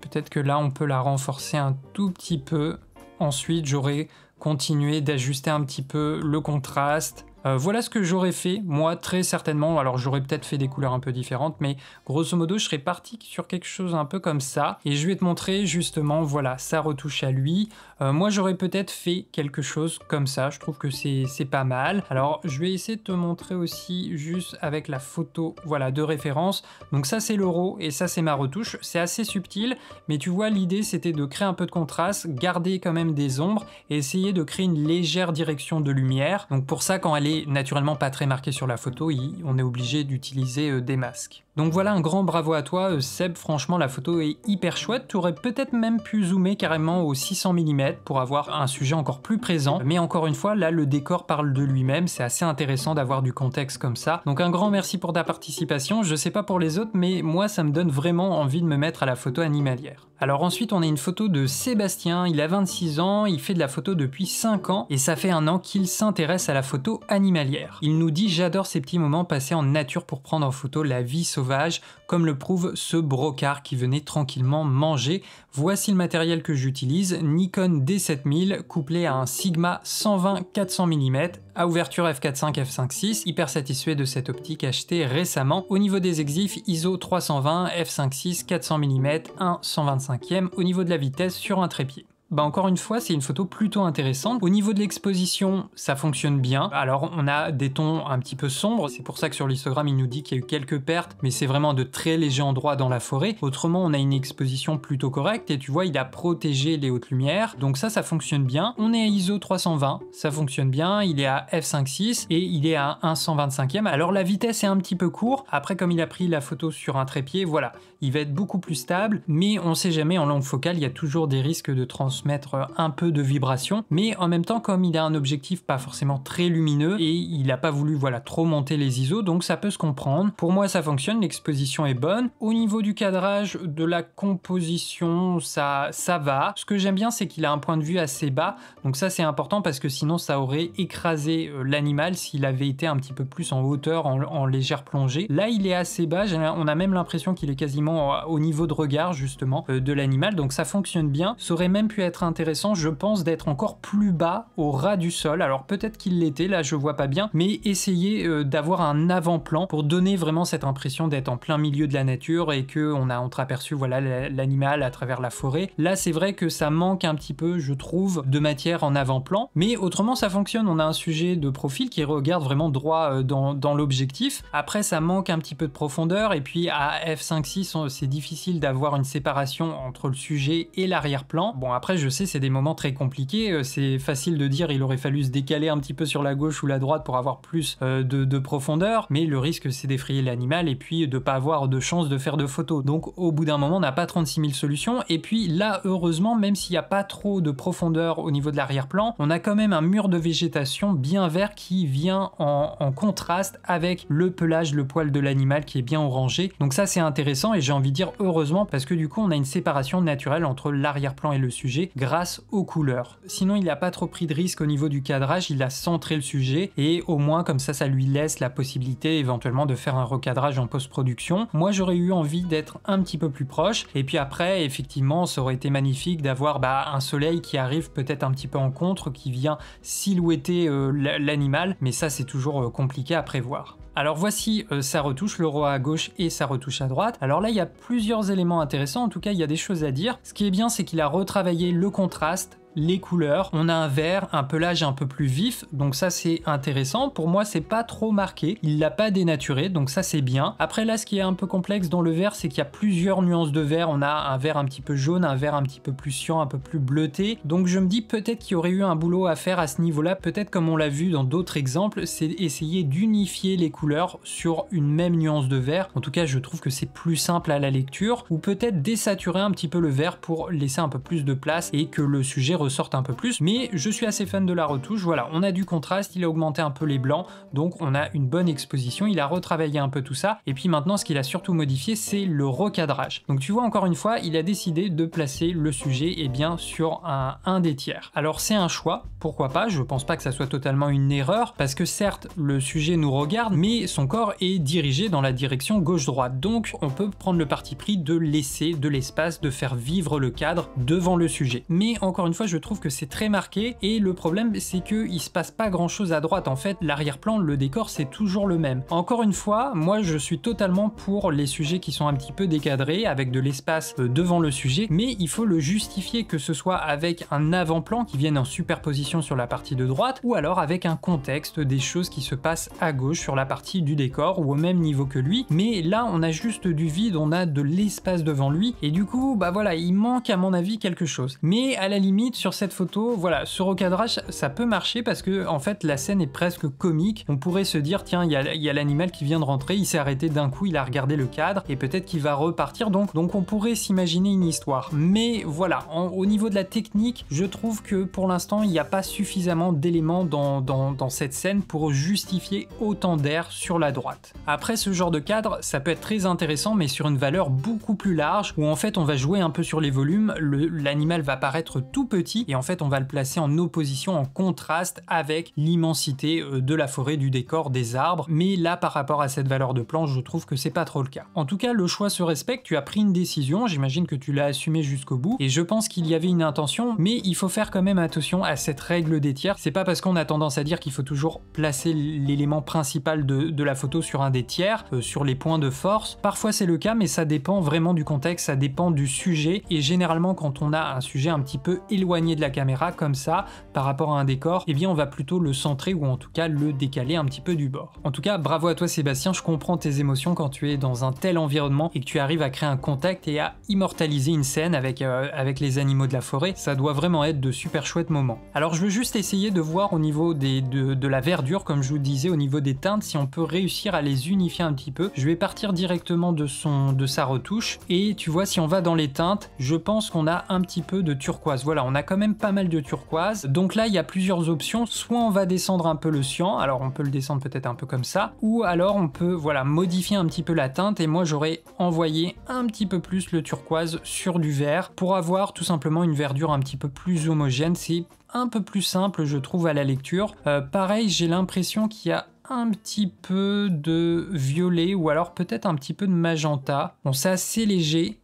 Peut-être que là, on peut la renforcer un tout petit peu. Ensuite, j'aurais continué d'ajuster un petit peu le contraste, euh, voilà ce que j'aurais fait, moi très certainement, alors j'aurais peut-être fait des couleurs un peu différentes, mais grosso modo je serais parti sur quelque chose un peu comme ça, et je vais te montrer justement, voilà, sa retouche à lui. Euh, moi j'aurais peut-être fait quelque chose comme ça, je trouve que c'est pas mal. Alors je vais essayer de te montrer aussi juste avec la photo, voilà, de référence. Donc ça c'est l'euro et ça c'est ma retouche, c'est assez subtil, mais tu vois l'idée c'était de créer un peu de contraste, garder quand même des ombres, et essayer de créer une légère direction de lumière. Donc pour ça quand elle est naturellement pas très marqué sur la photo, on est obligé d'utiliser euh, des masques. Donc voilà un grand bravo à toi euh, Seb, franchement la photo est hyper chouette, tu aurais peut-être même pu zoomer carrément au 600 mm pour avoir un sujet encore plus présent, mais encore une fois là le décor parle de lui-même, c'est assez intéressant d'avoir du contexte comme ça. Donc un grand merci pour ta participation, je sais pas pour les autres mais moi ça me donne vraiment envie de me mettre à la photo animalière. Alors ensuite, on a une photo de Sébastien. Il a 26 ans, il fait de la photo depuis 5 ans et ça fait un an qu'il s'intéresse à la photo animalière. Il nous dit J'adore ces petits moments passés en nature pour prendre en photo la vie sauvage, comme le prouve ce brocard qui venait tranquillement manger. Voici le matériel que j'utilise Nikon D7000 couplé à un Sigma 120-400 mm à ouverture f4.5 f5.6, hyper satisfait de cette optique achetée récemment. Au niveau des exifs, ISO 320 f5.6 400 mm 1 125 au niveau de la vitesse sur un trépied. Bah, encore une fois, c'est une photo plutôt intéressante. Au niveau de l'exposition, ça fonctionne bien. Alors, on a des tons un petit peu sombres. C'est pour ça que sur l'histogramme, il nous dit qu'il y a eu quelques pertes, mais c'est vraiment de très légers endroits dans la forêt. Autrement, on a une exposition plutôt correcte et tu vois, il a protégé les hautes lumières. Donc ça, ça fonctionne bien. On est à ISO 320, ça fonctionne bien. Il est à f5.6 et il est à 125e. Alors, la vitesse est un petit peu courte. Après, comme il a pris la photo sur un trépied, voilà, il va être beaucoup plus stable, mais on sait jamais en longue focale, il y a toujours des risques de trans mettre un peu de vibration, mais en même temps, comme il a un objectif pas forcément très lumineux et il n'a pas voulu voilà trop monter les ISO, donc ça peut se comprendre. Pour moi, ça fonctionne, l'exposition est bonne. Au niveau du cadrage, de la composition, ça, ça va. Ce que j'aime bien, c'est qu'il a un point de vue assez bas, donc ça c'est important parce que sinon ça aurait écrasé euh, l'animal s'il avait été un petit peu plus en hauteur, en, en légère plongée. Là, il est assez bas, on a même l'impression qu'il est quasiment euh, au niveau de regard justement euh, de l'animal, donc ça fonctionne bien. Ça aurait même pu être intéressant, je pense, d'être encore plus bas au ras du sol. Alors peut-être qu'il l'était, là je vois pas bien, mais essayer euh, d'avoir un avant-plan pour donner vraiment cette impression d'être en plein milieu de la nature et que on a entreaperçu voilà l'animal à travers la forêt. Là c'est vrai que ça manque un petit peu, je trouve, de matière en avant-plan, mais autrement ça fonctionne. On a un sujet de profil qui regarde vraiment droit euh, dans, dans l'objectif. Après ça manque un petit peu de profondeur et puis à f5.6 c'est difficile d'avoir une séparation entre le sujet et l'arrière-plan. Bon après je sais, c'est des moments très compliqués. Euh, c'est facile de dire il aurait fallu se décaler un petit peu sur la gauche ou la droite pour avoir plus euh, de, profondeur, mais le risque c'est d'effrayer l'animal et puis de ne pas avoir de chance de faire de photos. Donc au bout d'un moment, on n'a pas 36 000 solutions. Et puis là, heureusement, même s'il n'y a pas trop de profondeur au niveau de l'arrière-plan, on a quand même un mur de végétation bien vert qui vient en, en contraste avec le pelage, le poil de l'animal qui est bien orangé. Donc ça c'est intéressant et j'ai envie de dire heureusement parce que du coup on a une séparation naturelle entre l'arrière-plan et le sujet grâce aux couleurs. Sinon, il n'a pas trop pris de risque au niveau du cadrage, il a centré le sujet et au moins comme ça, ça lui laisse la possibilité éventuellement de faire un recadrage en post-production. Moi, j'aurais eu envie d'être un petit peu plus proche et puis après, effectivement, ça aurait été magnifique d'avoir bah, un soleil qui arrive peut-être un petit peu en contre, qui vient silhouetter euh, l'animal, mais ça, c'est toujours euh, compliqué à prévoir. Alors voici euh, sa retouche, le roi à gauche et sa retouche à droite. Alors là, il y a plusieurs éléments intéressants, en tout cas, il y a des choses à dire. Ce qui est bien, c'est qu'il a retravaillé le contraste, les couleurs. On a un vert, un pelage un peu plus vif, donc ça c'est intéressant. Pour moi c'est pas trop marqué, il l'a pas dénaturé, donc ça c'est bien. Après là ce qui est un peu complexe dans le vert, c'est qu'il y a plusieurs nuances de vert. On a un vert un petit peu jaune, un vert un petit peu plus cyan, un peu plus bleuté. Donc je me dis peut-être qu'il y aurait eu un boulot à faire à ce niveau-là, peut-être comme on l'a vu dans d'autres exemples, c'est essayer d'unifier les couleurs sur une même nuance de vert. En tout cas je trouve que c'est plus simple à la lecture, ou peut-être désaturer un petit peu le vert pour laisser un peu plus de place et que le sujet ressortent un peu plus, mais je suis assez fan de la retouche. Voilà, on a du contraste, il a augmenté un peu les blancs, donc on a une bonne exposition, il a retravaillé un peu tout ça, et puis maintenant ce qu'il a surtout modifié, c'est le recadrage. Donc tu vois, encore une fois, il a décidé de placer le sujet et eh bien, sur un, un des tiers. Alors c'est un choix, pourquoi pas, je pense pas que ça soit totalement une erreur, parce que certes, le sujet nous regarde, mais son corps est dirigé dans la direction gauche-droite, donc on peut prendre le parti pris de laisser de l'espace, de faire vivre le cadre devant le sujet. Mais encore une fois, je trouve que c'est très marqué et le problème c'est que il se passe pas grand chose à droite en fait l'arrière-plan le décor c'est toujours le même encore une fois moi je suis totalement pour les sujets qui sont un petit peu décadrés avec de l'espace euh, devant le sujet mais il faut le justifier que ce soit avec un avant-plan qui vienne en superposition sur la partie de droite ou alors avec un contexte des choses qui se passent à gauche sur la partie du décor ou au même niveau que lui mais là on a juste du vide on a de l'espace devant lui et du coup bah voilà il manque à mon avis quelque chose mais à la limite sur cette photo, voilà, ce recadrage, ça peut marcher parce que en fait la scène est presque comique. On pourrait se dire, tiens, il y a, l'animal qui vient de rentrer, il s'est arrêté d'un coup, il a regardé le cadre et peut-être qu'il va repartir. Donc, donc on pourrait s'imaginer une histoire. Mais voilà, au niveau de la technique, je trouve que pour l'instant, il n'y a pas suffisamment d'éléments dans, dans cette scène pour justifier autant d'air sur la droite. Après ce genre de cadre, ça peut être très intéressant, mais sur une valeur beaucoup plus large où en fait on va jouer un peu sur les volumes, l'animal va paraître tout petit et en fait on va le placer en opposition, en contraste avec l'immensité euh, de la forêt, du décor, des arbres. Mais là par rapport à cette valeur de planche, je trouve que c'est pas trop le cas. En tout cas, le choix se respecte, tu as pris une décision, j'imagine que tu l'as assumé jusqu'au bout et je pense qu'il y avait une intention, mais il faut faire quand même attention à cette règle des tiers. C'est pas parce qu'on a tendance à dire qu'il faut toujours placer l'élément principal de, la photo sur un des tiers, euh, sur les points de force. Parfois c'est le cas, mais ça dépend vraiment du contexte, ça dépend du sujet et généralement quand on a un sujet un petit peu éloigné de la caméra comme ça par rapport à un décor, et eh bien on va plutôt le centrer ou en tout cas le décaler un petit peu du bord. En tout cas, bravo à toi Sébastien, je comprends tes émotions quand tu es dans un tel environnement et que tu arrives à créer un contact et à immortaliser une scène avec, euh, avec les animaux de la forêt, ça doit vraiment être de super chouettes moments. Alors je veux juste essayer de voir au niveau des, de, de la verdure, comme je vous disais, au niveau des teintes, si on peut réussir à les unifier un petit peu. Je vais partir directement de, son, de sa retouche et tu vois si on va dans les teintes, je pense qu'on a un petit peu de turquoise. Voilà, on a même pas mal de turquoise. Donc là, il y a plusieurs options. Soit on va descendre un peu le cyan, alors on peut le descendre peut-être un peu comme ça, ou alors on peut voilà modifier un petit peu la teinte et moi j'aurais envoyé un petit peu plus le turquoise sur du vert pour avoir tout simplement une verdure un petit peu plus homogène. C'est un peu plus simple je trouve à la lecture. Euh, pareil, j'ai l'impression qu'il y a un petit peu de violet ou alors peut-être un petit peu de magenta. Bon, c'est assez léger.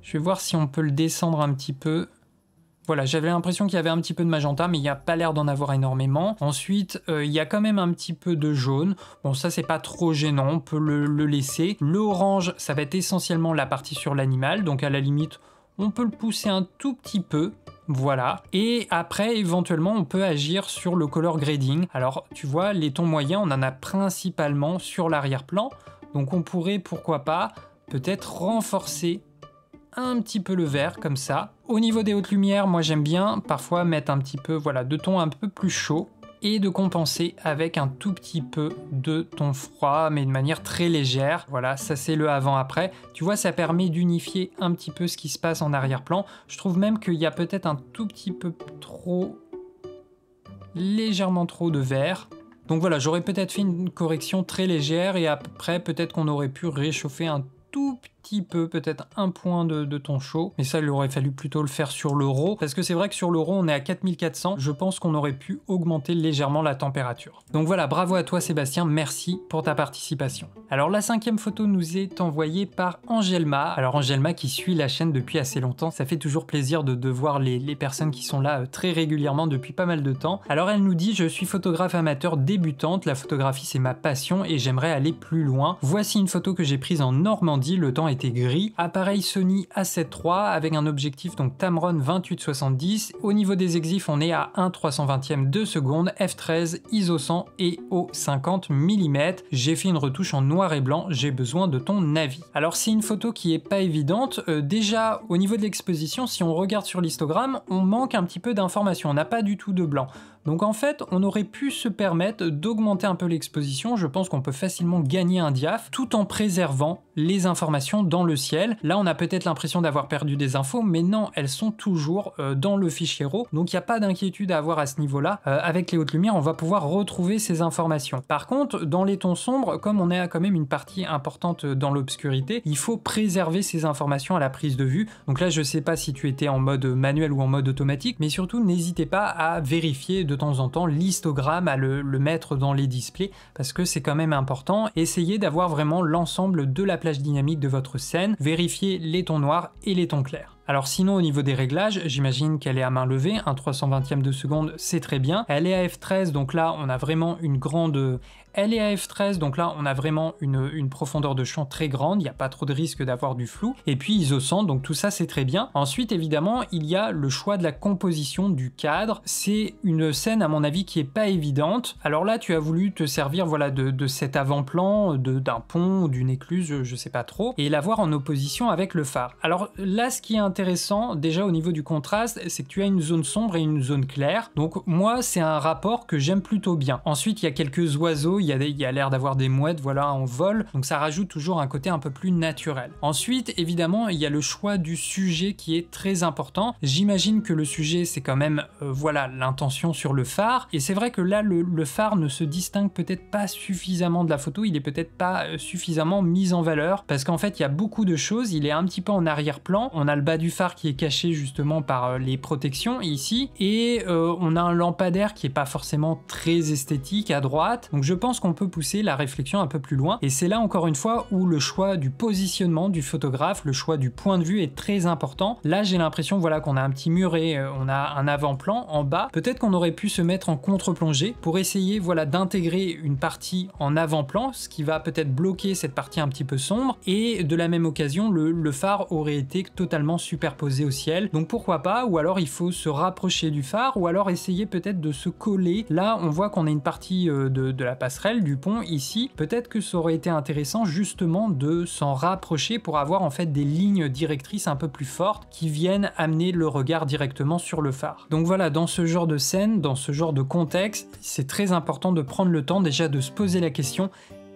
Je vais voir si on peut le descendre un petit peu. Voilà, j'avais l'impression qu'il y avait un petit peu de magenta, mais il n'y a pas l'air d'en avoir énormément. Ensuite, euh, il y a quand même un petit peu de jaune. Bon, ça, c'est pas trop gênant, on peut le, laisser. L'orange, ça va être essentiellement la partie sur l'animal, donc à la limite, on peut le pousser un tout petit peu, voilà. Et après, éventuellement, on peut agir sur le color grading. Alors, tu vois, les tons moyens, on en a principalement sur l'arrière-plan. Donc, on pourrait, pourquoi pas, peut-être renforcer un petit peu le vert comme ça. Au niveau des hautes lumières, moi j'aime bien parfois mettre un petit peu voilà, de ton un peu plus chaud et de compenser avec un tout petit peu de ton froid, mais de manière très légère. Voilà, ça c'est le avant-après. Tu vois, ça permet d'unifier un petit peu ce qui se passe en arrière-plan. Je trouve même qu'il y a peut-être un tout petit peu trop, légèrement trop de vert. Donc voilà, j'aurais peut-être fait une correction très légère et après peut-être qu'on aurait pu réchauffer un tout petit peu, peut-être un point de, ton chaud, Mais ça, il aurait fallu plutôt le faire sur l'euro. Parce que c'est vrai que sur l'euro, on est à 4400. Je pense qu'on aurait pu augmenter légèrement la température. Donc voilà, bravo à toi Sébastien. Merci pour ta participation. Alors la cinquième photo nous est envoyée par Angelma. Alors Angelma qui suit la chaîne depuis assez longtemps. Ça fait toujours plaisir de, voir les, les personnes qui sont là euh, très régulièrement depuis pas mal de temps. Alors elle nous dit, je suis photographe amateur débutante. La photographie, c'est ma passion et j'aimerais aller plus loin. Voici une photo que j'ai prise en Normandie. Le temps est gris. Appareil Sony A7 III avec un objectif donc Tamron 2870. Au niveau des exifs, on est à 1 320e de seconde, f13, ISO 100 et au 50 mm. J'ai fait une retouche en noir et blanc, j'ai besoin de ton avis. Alors c'est une photo qui est pas évidente. Euh, déjà au niveau de l'exposition, si on regarde sur l'histogramme, on manque un petit peu d'informations, on n'a pas du tout de blanc. Donc en fait, on aurait pu se permettre d'augmenter un peu l'exposition. Je pense qu'on peut facilement gagner un diaph tout en préservant les informations dans le ciel. Là, on a peut-être l'impression d'avoir perdu des infos, mais non, elles sont toujours euh, dans le fichier RAW. Donc il n'y a pas d'inquiétude à avoir à ce niveau-là. Euh, avec les hautes lumières, on va pouvoir retrouver ces informations. Par contre, dans les tons sombres, comme on a quand même une partie importante dans l'obscurité, il faut préserver ces informations à la prise de vue. Donc là, je sais pas si tu étais en mode manuel ou en mode automatique, mais surtout, n'hésitez pas à vérifier de temps en temps l'histogramme à le, mettre dans les displays parce que c'est quand même important. Essayez d'avoir vraiment l'ensemble de la plage dynamique de votre scène, vérifiez les tons noirs et les tons clairs. Alors sinon au niveau des réglages, j'imagine qu'elle est à main levée, un 320e de seconde c'est très bien. Elle est à f13 donc là on a vraiment une grande elle est à 13 donc là on a vraiment une, profondeur de champ très grande, il n'y a pas trop de risque d'avoir du flou. Et puis isocente, donc tout ça c'est très bien. Ensuite évidemment il y a le choix de la composition du cadre. C'est une scène à mon avis qui est pas évidente. Alors là tu as voulu te servir voilà de, cet avant-plan, d'un pont, ou d'une écluse, je ne sais pas trop, et l'avoir en opposition avec le phare. Alors là ce qui est intéressant déjà au niveau du contraste, c'est que tu as une zone sombre et une zone claire. Donc moi c'est un rapport que j'aime plutôt bien. Ensuite il y a quelques oiseaux, il y a, l'air d'avoir des mouettes voilà, en vol, donc ça rajoute toujours un côté un peu plus naturel. Ensuite, évidemment, il y a le choix du sujet qui est très important. J'imagine que le sujet, c'est quand même euh, voilà l'intention sur le phare, et c'est vrai que là, le, phare ne se distingue peut-être pas suffisamment de la photo, il est peut-être pas euh, suffisamment mis en valeur, parce qu'en fait, il y a beaucoup de choses, il est un petit peu en arrière-plan, on a le bas du phare qui est caché justement par euh, les protections ici, et on a un lampadaire qui est pas forcément très esthétique à droite, donc je pense qu'on peut pousser la réflexion un peu plus loin. Et c'est là encore une fois où le choix du positionnement du photographe, le choix du point de vue est très important. Là, j'ai l'impression voilà, qu'on a un petit mur et euh, on a un avant-plan en bas. Peut-être qu'on aurait pu se mettre en contre-plongée pour essayer voilà, d'intégrer une partie en avant-plan, ce qui va peut-être bloquer cette partie un petit peu sombre. Et de la même occasion, le, phare aurait été totalement superposé au ciel. Donc pourquoi pas Ou alors il faut se rapprocher du phare ou alors essayer peut-être de se coller. Là, on voit qu'on a une partie euh, de la passerelle du Dupont ici, peut-être que ça aurait été intéressant justement de s'en rapprocher pour avoir en fait des lignes directrices un peu plus fortes qui viennent amener le regard directement sur le phare. Donc voilà, dans ce genre de scène, dans ce genre de contexte, c'est très important de prendre le temps déjà de se poser la question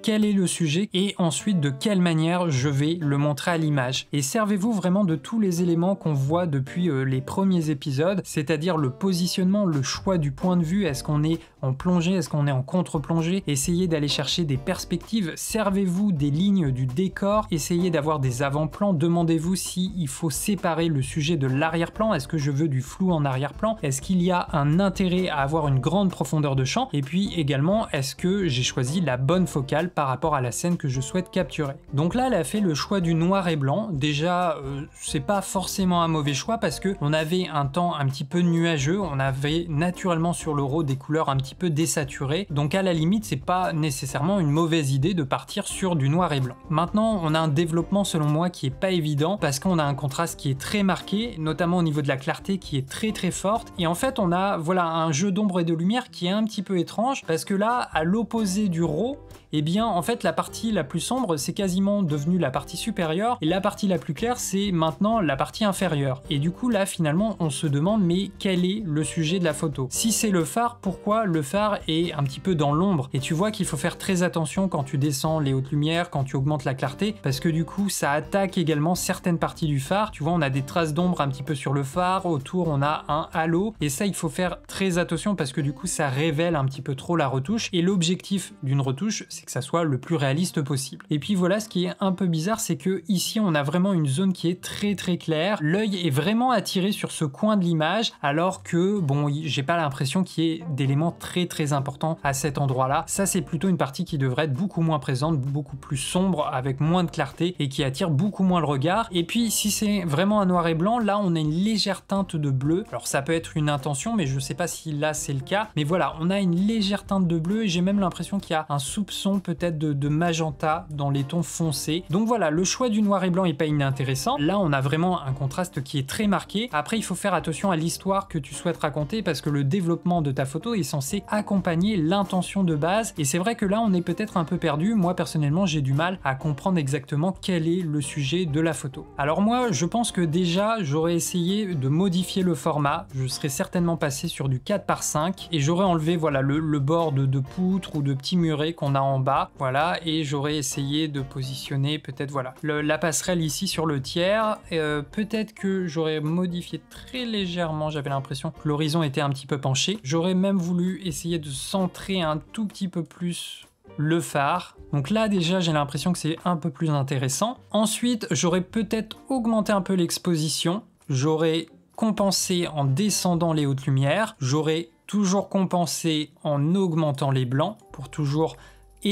quel est le sujet et ensuite de quelle manière je vais le montrer à l'image. Et servez-vous vraiment de tous les éléments qu'on voit depuis euh, les premiers épisodes, c'est-à-dire le positionnement, le choix du point de vue, est-ce qu'on est plongée Est-ce qu'on est en contre-plongée Essayez d'aller chercher des perspectives. Servez-vous des lignes du décor. Essayez d'avoir des avant-plans. Demandez-vous si il faut séparer le sujet de l'arrière-plan. Est-ce que je veux du flou en arrière-plan Est-ce qu'il y a un intérêt à avoir une grande profondeur de champ Et puis également, est-ce que j'ai choisi la bonne focale par rapport à la scène que je souhaite capturer Donc là, elle a fait le choix du noir et blanc. Déjà, euh, c'est pas forcément un mauvais choix parce que on avait un temps un petit peu nuageux. On avait naturellement sur l'euro des couleurs un petit peu désaturé. Donc à la limite, c'est pas nécessairement une mauvaise idée de partir sur du noir et blanc. Maintenant, on a un développement selon moi qui est pas évident parce qu'on a un contraste qui est très marqué, notamment au niveau de la clarté qui est très très forte. Et en fait, on a voilà un jeu d'ombre et de lumière qui est un petit peu étrange parce que là, à l'opposé du RAW, eh bien en fait la partie la plus sombre c'est quasiment devenu la partie supérieure et la partie la plus claire c'est maintenant la partie inférieure. Et du coup là finalement on se demande mais quel est le sujet de la photo Si c'est le phare, pourquoi le phare est un petit peu dans l'ombre Et tu vois qu'il faut faire très attention quand tu descends les hautes lumières, quand tu augmentes la clarté parce que du coup ça attaque également certaines parties du phare. Tu vois on a des traces d'ombre un petit peu sur le phare, autour on a un halo et ça il faut faire très attention parce que du coup ça révèle un petit peu trop la retouche et l'objectif d'une retouche c'est que ça soit le plus réaliste possible. Et puis voilà, ce qui est un peu bizarre, c'est que ici on a vraiment une zone qui est très très claire. L'œil est vraiment attiré sur ce coin de l'image, alors que bon, j'ai pas l'impression qu'il y ait d'éléments très très importants à cet endroit-là. Ça, c'est plutôt une partie qui devrait être beaucoup moins présente, beaucoup plus sombre, avec moins de clarté et qui attire beaucoup moins le regard. Et puis si c'est vraiment un noir et blanc, là on a une légère teinte de bleu. Alors ça peut être une intention, mais je sais pas si là c'est le cas. Mais voilà, on a une légère teinte de bleu et j'ai même l'impression qu'il y a un soupçon peut-être de, magenta dans les tons foncés. Donc voilà, le choix du noir et blanc est pas inintéressant. Là, on a vraiment un contraste qui est très marqué. Après, il faut faire attention à l'histoire que tu souhaites raconter parce que le développement de ta photo est censé accompagner l'intention de base. Et c'est vrai que là, on est peut-être un peu perdu. Moi, personnellement, j'ai du mal à comprendre exactement quel est le sujet de la photo. Alors moi, je pense que déjà, j'aurais essayé de modifier le format. Je serais certainement passé sur du 4 par 5 et j'aurais enlevé voilà le, bord de, poutre ou de petits murets qu'on a en bas, voilà, et j'aurais essayé de positionner peut-être, voilà, la passerelle ici sur le tiers, euh, peut-être que j'aurais modifié très légèrement, j'avais l'impression que l'horizon était un petit peu penché, j'aurais même voulu essayer de centrer un tout petit peu plus le phare. Donc là déjà j'ai l'impression que c'est un peu plus intéressant. Ensuite j'aurais peut-être augmenté un peu l'exposition, j'aurais compensé en descendant les hautes lumières, j'aurais toujours compensé en augmentant les blancs pour toujours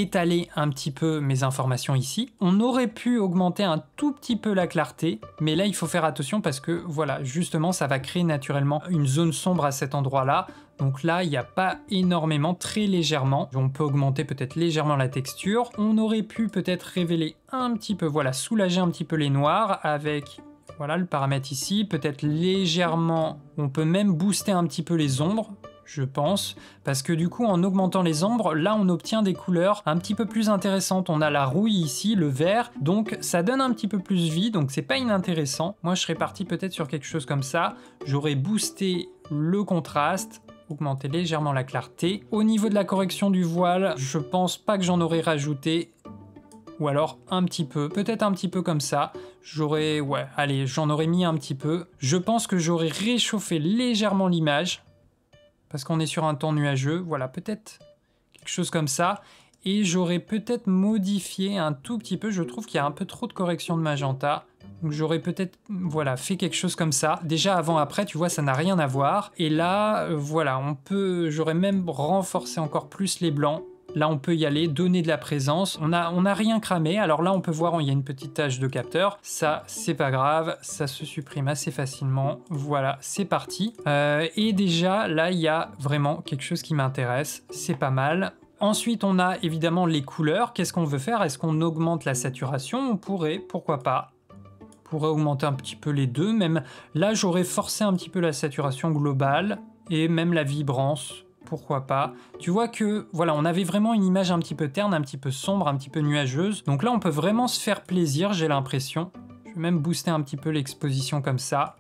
étaler un petit peu mes informations ici. On aurait pu augmenter un tout petit peu la clarté, mais là il faut faire attention parce que voilà, justement ça va créer naturellement une zone sombre à cet endroit-là. Donc là, il n'y a pas énormément, très légèrement. On peut augmenter peut-être légèrement la texture. On aurait pu peut-être révéler un petit peu, voilà, soulager un petit peu les noirs avec voilà le paramètre ici, peut-être légèrement, on peut même booster un petit peu les ombres, je pense, parce que du coup en augmentant les ombres, là on obtient des couleurs un petit peu plus intéressantes. On a la rouille ici, le vert, donc ça donne un petit peu plus de vie, donc c'est pas inintéressant. Moi je serais parti peut-être sur quelque chose comme ça, j'aurais boosté le contraste, augmenté légèrement la clarté. Au niveau de la correction du voile, je pense pas que j'en aurais rajouté, ou alors un petit peu, peut-être un petit peu comme ça. J'aurais, ouais, allez, j'en aurais mis un petit peu. Je pense que j'aurais réchauffé légèrement l'image, parce qu'on est sur un temps nuageux. Voilà, peut-être quelque chose comme ça. Et j'aurais peut-être modifié un tout petit peu. Je trouve qu'il y a un peu trop de correction de magenta. Donc j'aurais peut-être voilà, fait quelque chose comme ça. Déjà avant après, tu vois, ça n'a rien à voir. Et là, euh, voilà, on peut j'aurais même renforcé encore plus les blancs Là, on peut y aller, donner de la présence. On n'a on rien cramé. Alors là, on peut voir, il y a une petite tache de capteur. Ça, c'est pas grave. Ça se supprime assez facilement. Voilà, c'est parti. Euh, et déjà, là, il y a vraiment quelque chose qui m'intéresse. C'est pas mal. Ensuite, on a évidemment les couleurs. Qu'est-ce qu'on veut faire Est-ce qu'on augmente la saturation On pourrait, pourquoi pas, pourrait augmenter un petit peu les deux. Même là, j'aurais forcé un petit peu la saturation globale et même la vibrance pourquoi pas. Tu vois que, voilà, on avait vraiment une image un petit peu terne, un petit peu sombre, un petit peu nuageuse. Donc là, on peut vraiment se faire plaisir, j'ai l'impression. Je vais même booster un petit peu l'exposition comme ça.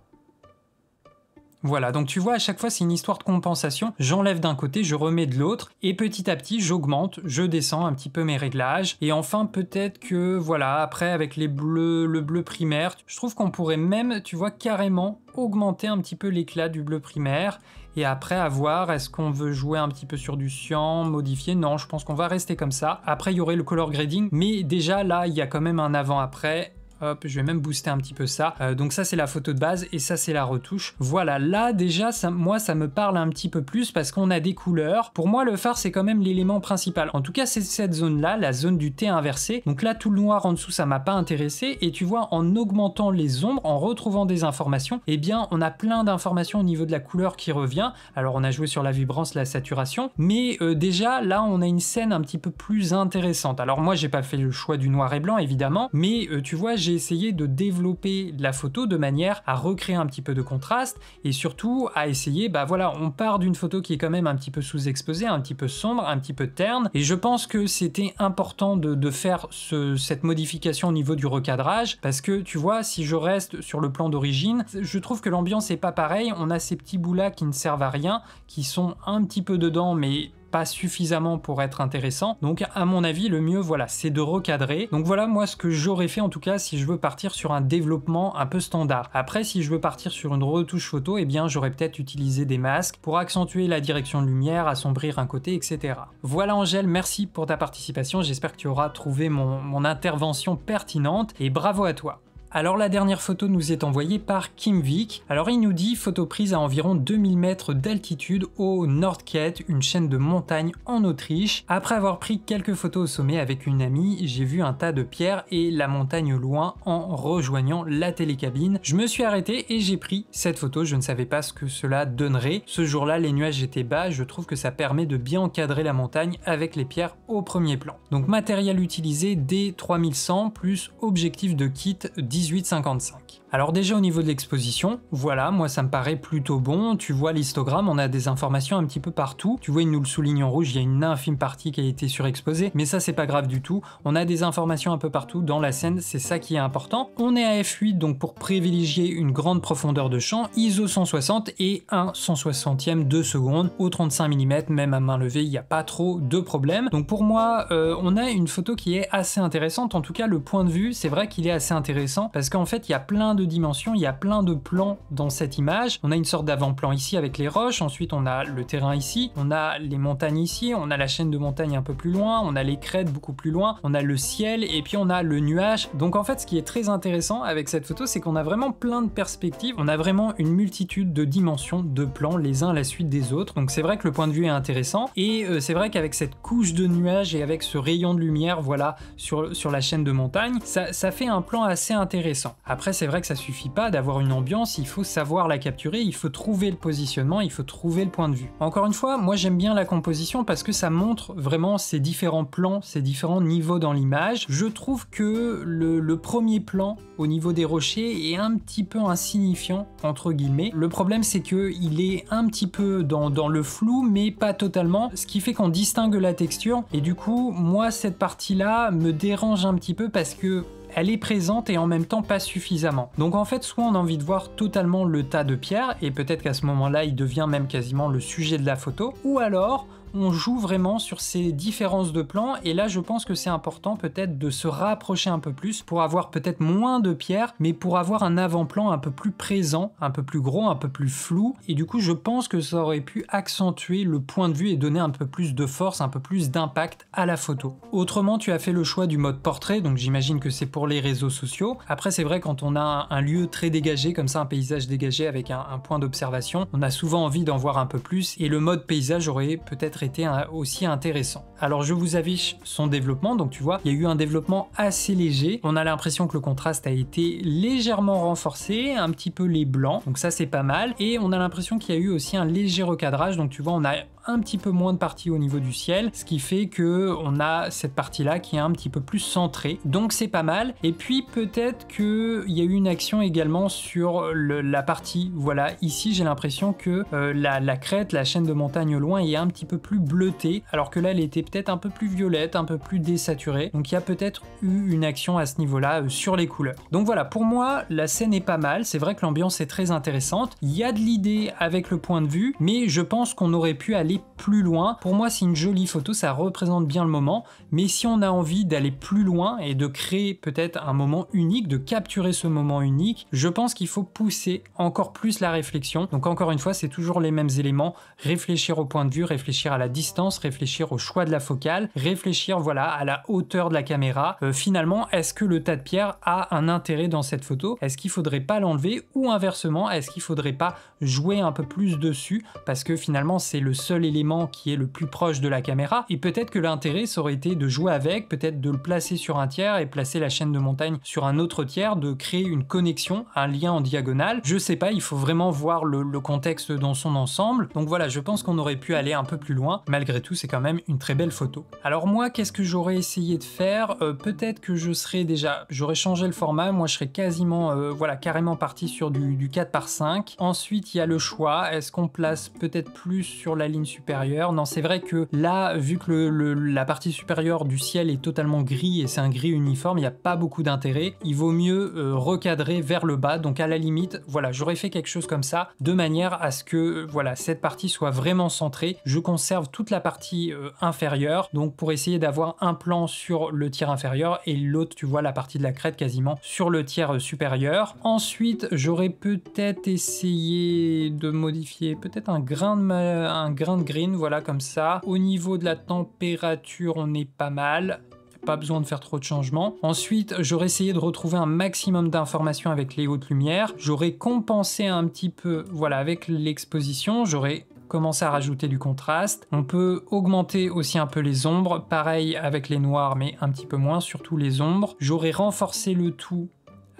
Voilà, donc tu vois, à chaque fois, c'est une histoire de compensation. J'enlève d'un côté, je remets de l'autre, et petit à petit, j'augmente, je descends un petit peu mes réglages. Et enfin, peut-être que, voilà, après, avec les bleus, le bleu primaire, je trouve qu'on pourrait même, tu vois, carrément augmenter un petit peu l'éclat du bleu primaire et après, à voir, est-ce qu'on veut jouer un petit peu sur du cyan, modifier Non, je pense qu'on va rester comme ça. Après, il y aurait le color grading, mais déjà là, il y a quand même un avant-après hop, je vais même booster un petit peu ça. Euh, donc ça c'est la photo de base et ça c'est la retouche. Voilà, là déjà, moi ça me parle un petit peu plus parce qu'on a des couleurs. Pour moi le phare c'est quand même l'élément principal. En tout cas c'est cette zone là, la zone du T inversé. Donc là tout le noir en dessous ça m'a pas intéressé et tu vois en augmentant les ombres, en retrouvant des informations, eh bien on a plein d'informations au niveau de la couleur qui revient. Alors on a joué sur la vibrance, la saturation, mais euh, déjà là on a une scène un petit peu plus intéressante. Alors moi j'ai pas fait le choix du noir et blanc évidemment, mais euh, tu vois j'ai essayer de développer la photo de manière à recréer un petit peu de contraste et surtout à essayer, bah voilà, on part d'une photo qui est quand même un petit peu sous-exposée, un petit peu sombre, un petit peu terne et je pense que c'était important de, de faire cette modification au niveau du recadrage parce que tu vois, si je reste sur le plan d'origine, je trouve que l'ambiance est pas pareille, on a ces petits bouts là qui ne servent à rien, qui sont un petit peu dedans mais suffisamment pour être intéressant. Donc à mon avis, le mieux, voilà, c'est de recadrer. Donc voilà, moi, ce que j'aurais fait en tout cas si je veux partir sur un développement un peu standard. Après, si je veux partir sur une retouche photo, et eh bien, j'aurais peut-être utilisé des masques pour accentuer la direction de lumière, assombrir un côté, etc. Voilà Angèle, merci pour ta participation. J'espère que tu auras trouvé mon intervention pertinente et bravo à toi. Alors la dernière photo nous est envoyée par Kim Vick. Alors il nous dit photo prise à environ 2000 mètres d'altitude au Nordkette, une chaîne de montagnes en Autriche. Après avoir pris quelques photos au sommet avec une amie, j'ai vu un tas de pierres et la montagne loin en rejoignant la télécabine. Je me suis arrêté et j'ai pris cette photo, je ne savais pas ce que cela donnerait. Ce jour-là les nuages étaient bas, je trouve que ça permet de bien encadrer la montagne avec les pierres au premier plan. Donc matériel utilisé D3100 plus objectif de kit 10 1855. Alors déjà au niveau de l'exposition, voilà, moi ça me paraît plutôt bon, tu vois l'histogramme, on a des informations un petit peu partout, tu vois il nous le souligne en rouge, il y a une infime partie qui a été surexposée, mais ça c'est pas grave du tout, on a des informations un peu partout dans la scène, c'est ça qui est important. On est à f8 donc pour privilégier une grande profondeur de champ, ISO 160 et 1 160e de seconde au 35 mm, même à main levée, il n'y a pas trop de problème. Donc pour moi, euh, on a une photo qui est assez intéressante, en tout cas le point de vue, c'est vrai qu'il est assez intéressant parce qu'en fait il y a plein de dimensions, il y a plein de plans dans cette image. On a une sorte d'avant-plan ici avec les roches, ensuite on a le terrain ici, on a les montagnes ici, on a la chaîne de montagnes un peu plus loin, on a les crêtes beaucoup plus loin, on a le ciel et puis on a le nuage. Donc en fait, ce qui est très intéressant avec cette photo, c'est qu'on a vraiment plein de perspectives, on a vraiment une multitude de dimensions, de plans, les uns à la suite des autres. Donc c'est vrai que le point de vue est intéressant et euh, c'est vrai qu'avec cette couche de nuages et avec ce rayon de lumière, voilà, sur, sur la chaîne de montagne, ça, ça fait un plan assez intéressant. Après, c'est vrai que ça suffit pas d'avoir une ambiance, il faut savoir la capturer, il faut trouver le positionnement, il faut trouver le point de vue. Encore une fois, moi j'aime bien la composition parce que ça montre vraiment ces différents plans, ces différents niveaux dans l'image. Je trouve que le, premier plan au niveau des rochers est un petit peu insignifiant entre guillemets. Le problème c'est que il est un petit peu dans, dans le flou mais pas totalement, ce qui fait qu'on distingue la texture et du coup moi cette partie là me dérange un petit peu parce que elle est présente et en même temps pas suffisamment. Donc en fait, soit on a envie de voir totalement le tas de pierres, et peut-être qu'à ce moment-là, il devient même quasiment le sujet de la photo, ou alors on joue vraiment sur ces différences de plans et là je pense que c'est important peut-être de se rapprocher un peu plus pour avoir peut-être moins de pierres mais pour avoir un avant-plan un peu plus présent, un peu plus gros, un peu plus flou et du coup je pense que ça aurait pu accentuer le point de vue et donner un peu plus de force, un peu plus d'impact à la photo. Autrement tu as fait le choix du mode portrait donc j'imagine que c'est pour les réseaux sociaux. Après c'est vrai quand on a un lieu très dégagé comme ça un paysage dégagé avec un, point d'observation on a souvent envie d'en voir un peu plus et le mode paysage aurait peut-être été aussi intéressant. Alors je vous aviche son développement, donc tu vois, il y a eu un développement assez léger. On a l'impression que le contraste a été légèrement renforcé, un petit peu les blancs, donc ça c'est pas mal. Et on a l'impression qu'il y a eu aussi un léger recadrage, donc tu vois, on a un petit peu moins de partie au niveau du ciel, ce qui fait que on a cette partie-là qui est un petit peu plus centrée. Donc c'est pas mal. Et puis peut-être que il y a eu une action également sur la partie. Voilà, ici j'ai l'impression que euh, la, crête, la chaîne de montagne au loin est un petit peu plus bleutée, alors que là elle était peut-être un peu plus violette, un peu plus désaturée. Donc il y a peut-être eu une action à ce niveau-là euh, sur les couleurs. Donc voilà, pour moi la scène est pas mal. C'est vrai que l'ambiance est très intéressante. Il y a de l'idée avec le point de vue, mais je pense qu'on aurait pu aller plus loin. Pour moi, c'est une jolie photo, ça représente bien le moment, mais si on a envie d'aller plus loin et de créer peut-être un moment unique, de capturer ce moment unique, je pense qu'il faut pousser encore plus la réflexion. Donc encore une fois, c'est toujours les mêmes éléments, réfléchir au point de vue, réfléchir à la distance, réfléchir au choix de la focale, réfléchir voilà à la hauteur de la caméra. Euh, finalement, est-ce que le tas de pierres a un intérêt dans cette photo Est-ce qu'il faudrait pas l'enlever ou inversement, est-ce qu'il faudrait pas jouer un peu plus dessus parce que finalement c'est le seul élément qui est le plus proche de la caméra et peut-être que l'intérêt ça aurait été de jouer avec, peut-être de le placer sur un tiers et placer la chaîne de montagne sur un autre tiers, de créer une connexion, un lien en diagonale. Je sais pas, il faut vraiment voir le, contexte dans son ensemble. Donc voilà, je pense qu'on aurait pu aller un peu plus loin. Malgré tout, c'est quand même une très belle photo. Alors moi, qu'est-ce que j'aurais essayé de faire euh, Peut-être que je serais déjà, j'aurais changé le format. Moi, je serais quasiment, euh, voilà, carrément parti sur du, du 4 par 5. Ensuite, a le choix. Est-ce qu'on place peut-être plus sur la ligne supérieure Non, c'est vrai que là, vu que le, la partie supérieure du ciel est totalement gris et c'est un gris uniforme, il n'y a pas beaucoup d'intérêt. Il vaut mieux euh, recadrer vers le bas. Donc à la limite, voilà, j'aurais fait quelque chose comme ça de manière à ce que euh, voilà cette partie soit vraiment centrée. Je conserve toute la partie euh, inférieure, donc pour essayer d'avoir un plan sur le tiers inférieur et l'autre, tu vois, la partie de la crête quasiment sur le tiers supérieur. Ensuite, j'aurais peut-être essayé de modifier peut-être un grain de un grain de green, voilà comme ça. Au niveau de la température, on est pas mal pas besoin de faire trop de changements. Ensuite, j'aurais essayé de retrouver un maximum d'informations avec les hautes lumières. J'aurais compensé un petit peu, voilà, avec l'exposition. J'aurais commencé à rajouter du contraste. On peut augmenter aussi un peu les ombres. Pareil avec les noirs, mais un petit peu moins, surtout les ombres. J'aurais renforcé le tout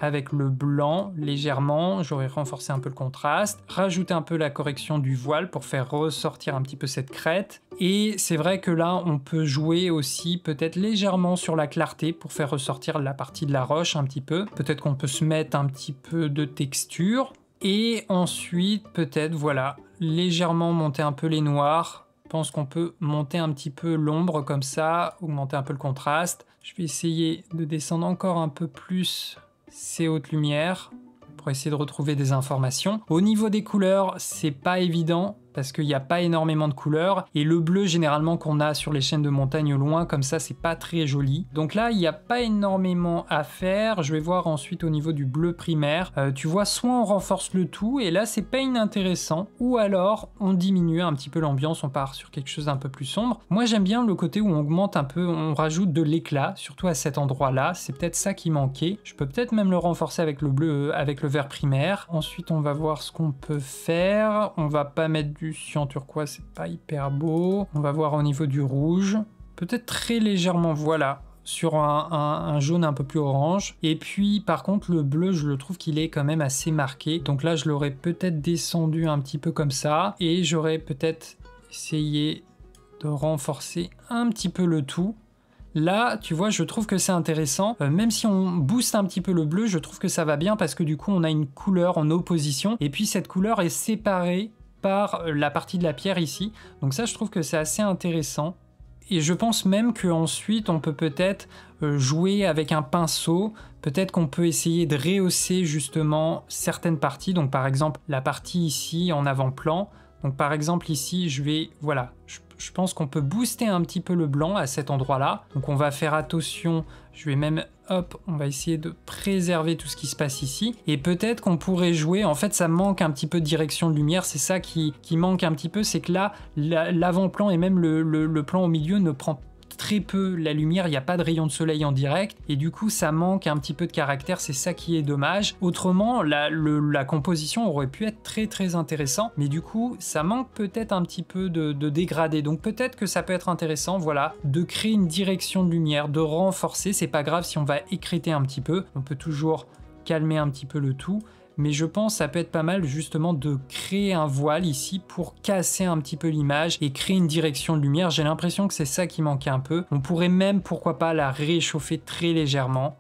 avec le blanc légèrement, j'aurais renforcé un peu le contraste, Rajouter un peu la correction du voile pour faire ressortir un petit peu cette crête. Et c'est vrai que là, on peut jouer aussi peut-être légèrement sur la clarté pour faire ressortir la partie de la roche un petit peu. Peut-être qu'on peut se mettre un petit peu de texture. Et ensuite, peut-être, voilà, légèrement monter un peu les noirs. Je pense qu'on peut monter un petit peu l'ombre comme ça, augmenter un peu le contraste. Je vais essayer de descendre encore un peu plus ces hautes lumières pour essayer de retrouver des informations. Au niveau des couleurs, c'est pas évident parce qu'il n'y a pas énormément de couleurs et le bleu généralement qu'on a sur les chaînes de montagne au loin comme ça c'est pas très joli. Donc là il n'y a pas énormément à faire. Je vais voir ensuite au niveau du bleu primaire. Euh, tu vois soit on renforce le tout et là c'est pas inintéressant ou alors on diminue un petit peu l'ambiance, on part sur quelque chose d'un peu plus sombre. Moi j'aime bien le côté où on augmente un peu, on rajoute de l'éclat surtout à cet endroit là. C'est peut-être ça qui manquait. Je peux peut-être même le renforcer avec le bleu, euh, avec le vert primaire. Ensuite on va voir ce qu'on peut faire. On va pas mettre du Cyan turquoise, c'est pas hyper beau. On va voir au niveau du rouge. Peut-être très légèrement, voilà, sur un, jaune un peu plus orange. Et puis par contre le bleu je le trouve qu'il est quand même assez marqué. Donc là je l'aurais peut-être descendu un petit peu comme ça et j'aurais peut-être essayé de renforcer un petit peu le tout. Là, tu vois, je trouve que c'est intéressant. Euh, même si on booste un petit peu le bleu, je trouve que ça va bien parce que du coup, on a une couleur en opposition. Et puis, cette couleur est séparée euh, la partie de la pierre ici. Donc ça, je trouve que c'est assez intéressant. Et je pense même que ensuite on peut peut-être euh, jouer avec un pinceau. Peut-être qu'on peut essayer de rehausser justement certaines parties. Donc par exemple, la partie ici en avant-plan. Donc par exemple ici, je vais... Voilà, je pense qu'on peut booster un petit peu le blanc à cet endroit-là. Donc on va faire attention. Je vais même hop, on va essayer de préserver tout ce qui se passe ici. Et peut-être qu'on pourrait jouer, en fait ça manque un petit peu de direction de lumière, c'est ça qui, manque un petit peu, c'est que là, l'avant-plan et même le, plan au milieu ne prend pas très peu la lumière, il n'y a pas de rayon de soleil en direct, et du coup ça manque un petit peu de caractère, c'est ça qui est dommage. Autrement, la, composition aurait pu être très très intéressant, mais du coup ça manque peut-être un petit peu de, de dégradé, donc peut-être que ça peut être intéressant, voilà, de créer une direction de lumière, de renforcer, c'est pas grave si on va écréter un petit peu, on peut toujours calmer un petit peu le tout, mais je pense que ça peut être pas mal justement de créer un voile ici pour casser un petit peu l'image et créer une direction de lumière. J'ai l'impression que c'est ça qui manquait un peu. On pourrait même, pourquoi pas, la réchauffer très légèrement.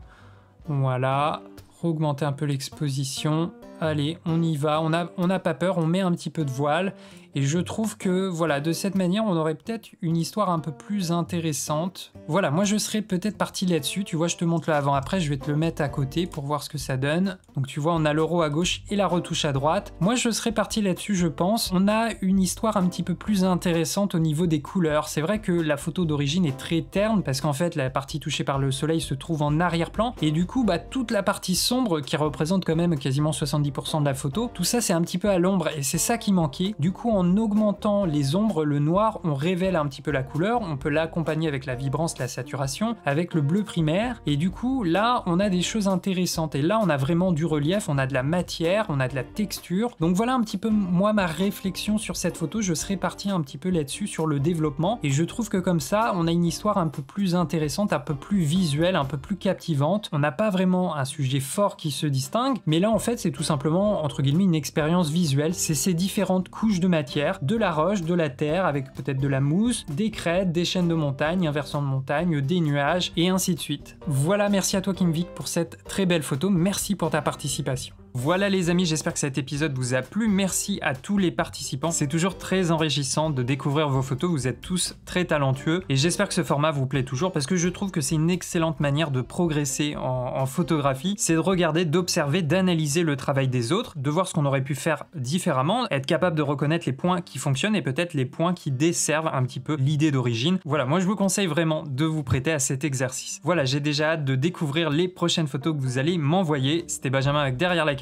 Voilà, augmenter un peu l'exposition. Allez, on y va, on n'a on a pas peur, on met un petit peu de voile et je trouve que, voilà, de cette manière, on aurait peut-être une histoire un peu plus intéressante. Voilà, moi je serais peut-être parti là-dessus. Tu vois, je te montre là avant-après, je vais te le mettre à côté pour voir ce que ça donne. Donc tu vois, on a l'euro à gauche et la retouche à droite. Moi je serais parti là-dessus, je pense. On a une histoire un petit peu plus intéressante au niveau des couleurs. C'est vrai que la photo d'origine est très terne parce qu'en fait, la partie touchée par le soleil se trouve en arrière-plan. Et du coup, bah, toute la partie sombre qui représente quand même quasiment 70% de la photo, tout ça c'est un petit peu à l'ombre et c'est ça qui manquait. Du coup, on en augmentant les ombres, le noir, on révèle un petit peu la couleur, on peut l'accompagner avec la vibrance, la saturation, avec le bleu primaire, et du coup là on a des choses intéressantes, et là on a vraiment du relief, on a de la matière, on a de la texture, donc voilà un petit peu moi ma réflexion sur cette photo, je serais parti un petit peu là-dessus sur le développement, et je trouve que comme ça on a une histoire un peu plus intéressante, un peu plus visuelle, un peu plus captivante, on n'a pas vraiment un sujet fort qui se distingue, mais là en fait c'est tout simplement entre guillemets une expérience visuelle, c'est ces différentes couches de matière de la roche, de la terre, avec peut-être de la mousse, des crêtes, des chaînes de montagne, un versant de montagne, des nuages, et ainsi de suite. Voilà, merci à toi Kimvik pour cette très belle photo, merci pour ta participation. Voilà les amis, j'espère que cet épisode vous a plu. Merci à tous les participants. C'est toujours très enrichissant de découvrir vos photos. Vous êtes tous très talentueux et j'espère que ce format vous plaît toujours parce que je trouve que c'est une excellente manière de progresser en, photographie. C'est de regarder, d'observer, d'analyser le travail des autres, de voir ce qu'on aurait pu faire différemment, être capable de reconnaître les points qui fonctionnent et peut-être les points qui desservent un petit peu l'idée d'origine. Voilà, moi je vous conseille vraiment de vous prêter à cet exercice. Voilà, j'ai déjà hâte de découvrir les prochaines photos que vous allez m'envoyer. C'était Benjamin avec Derrière la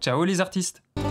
Ciao les artistes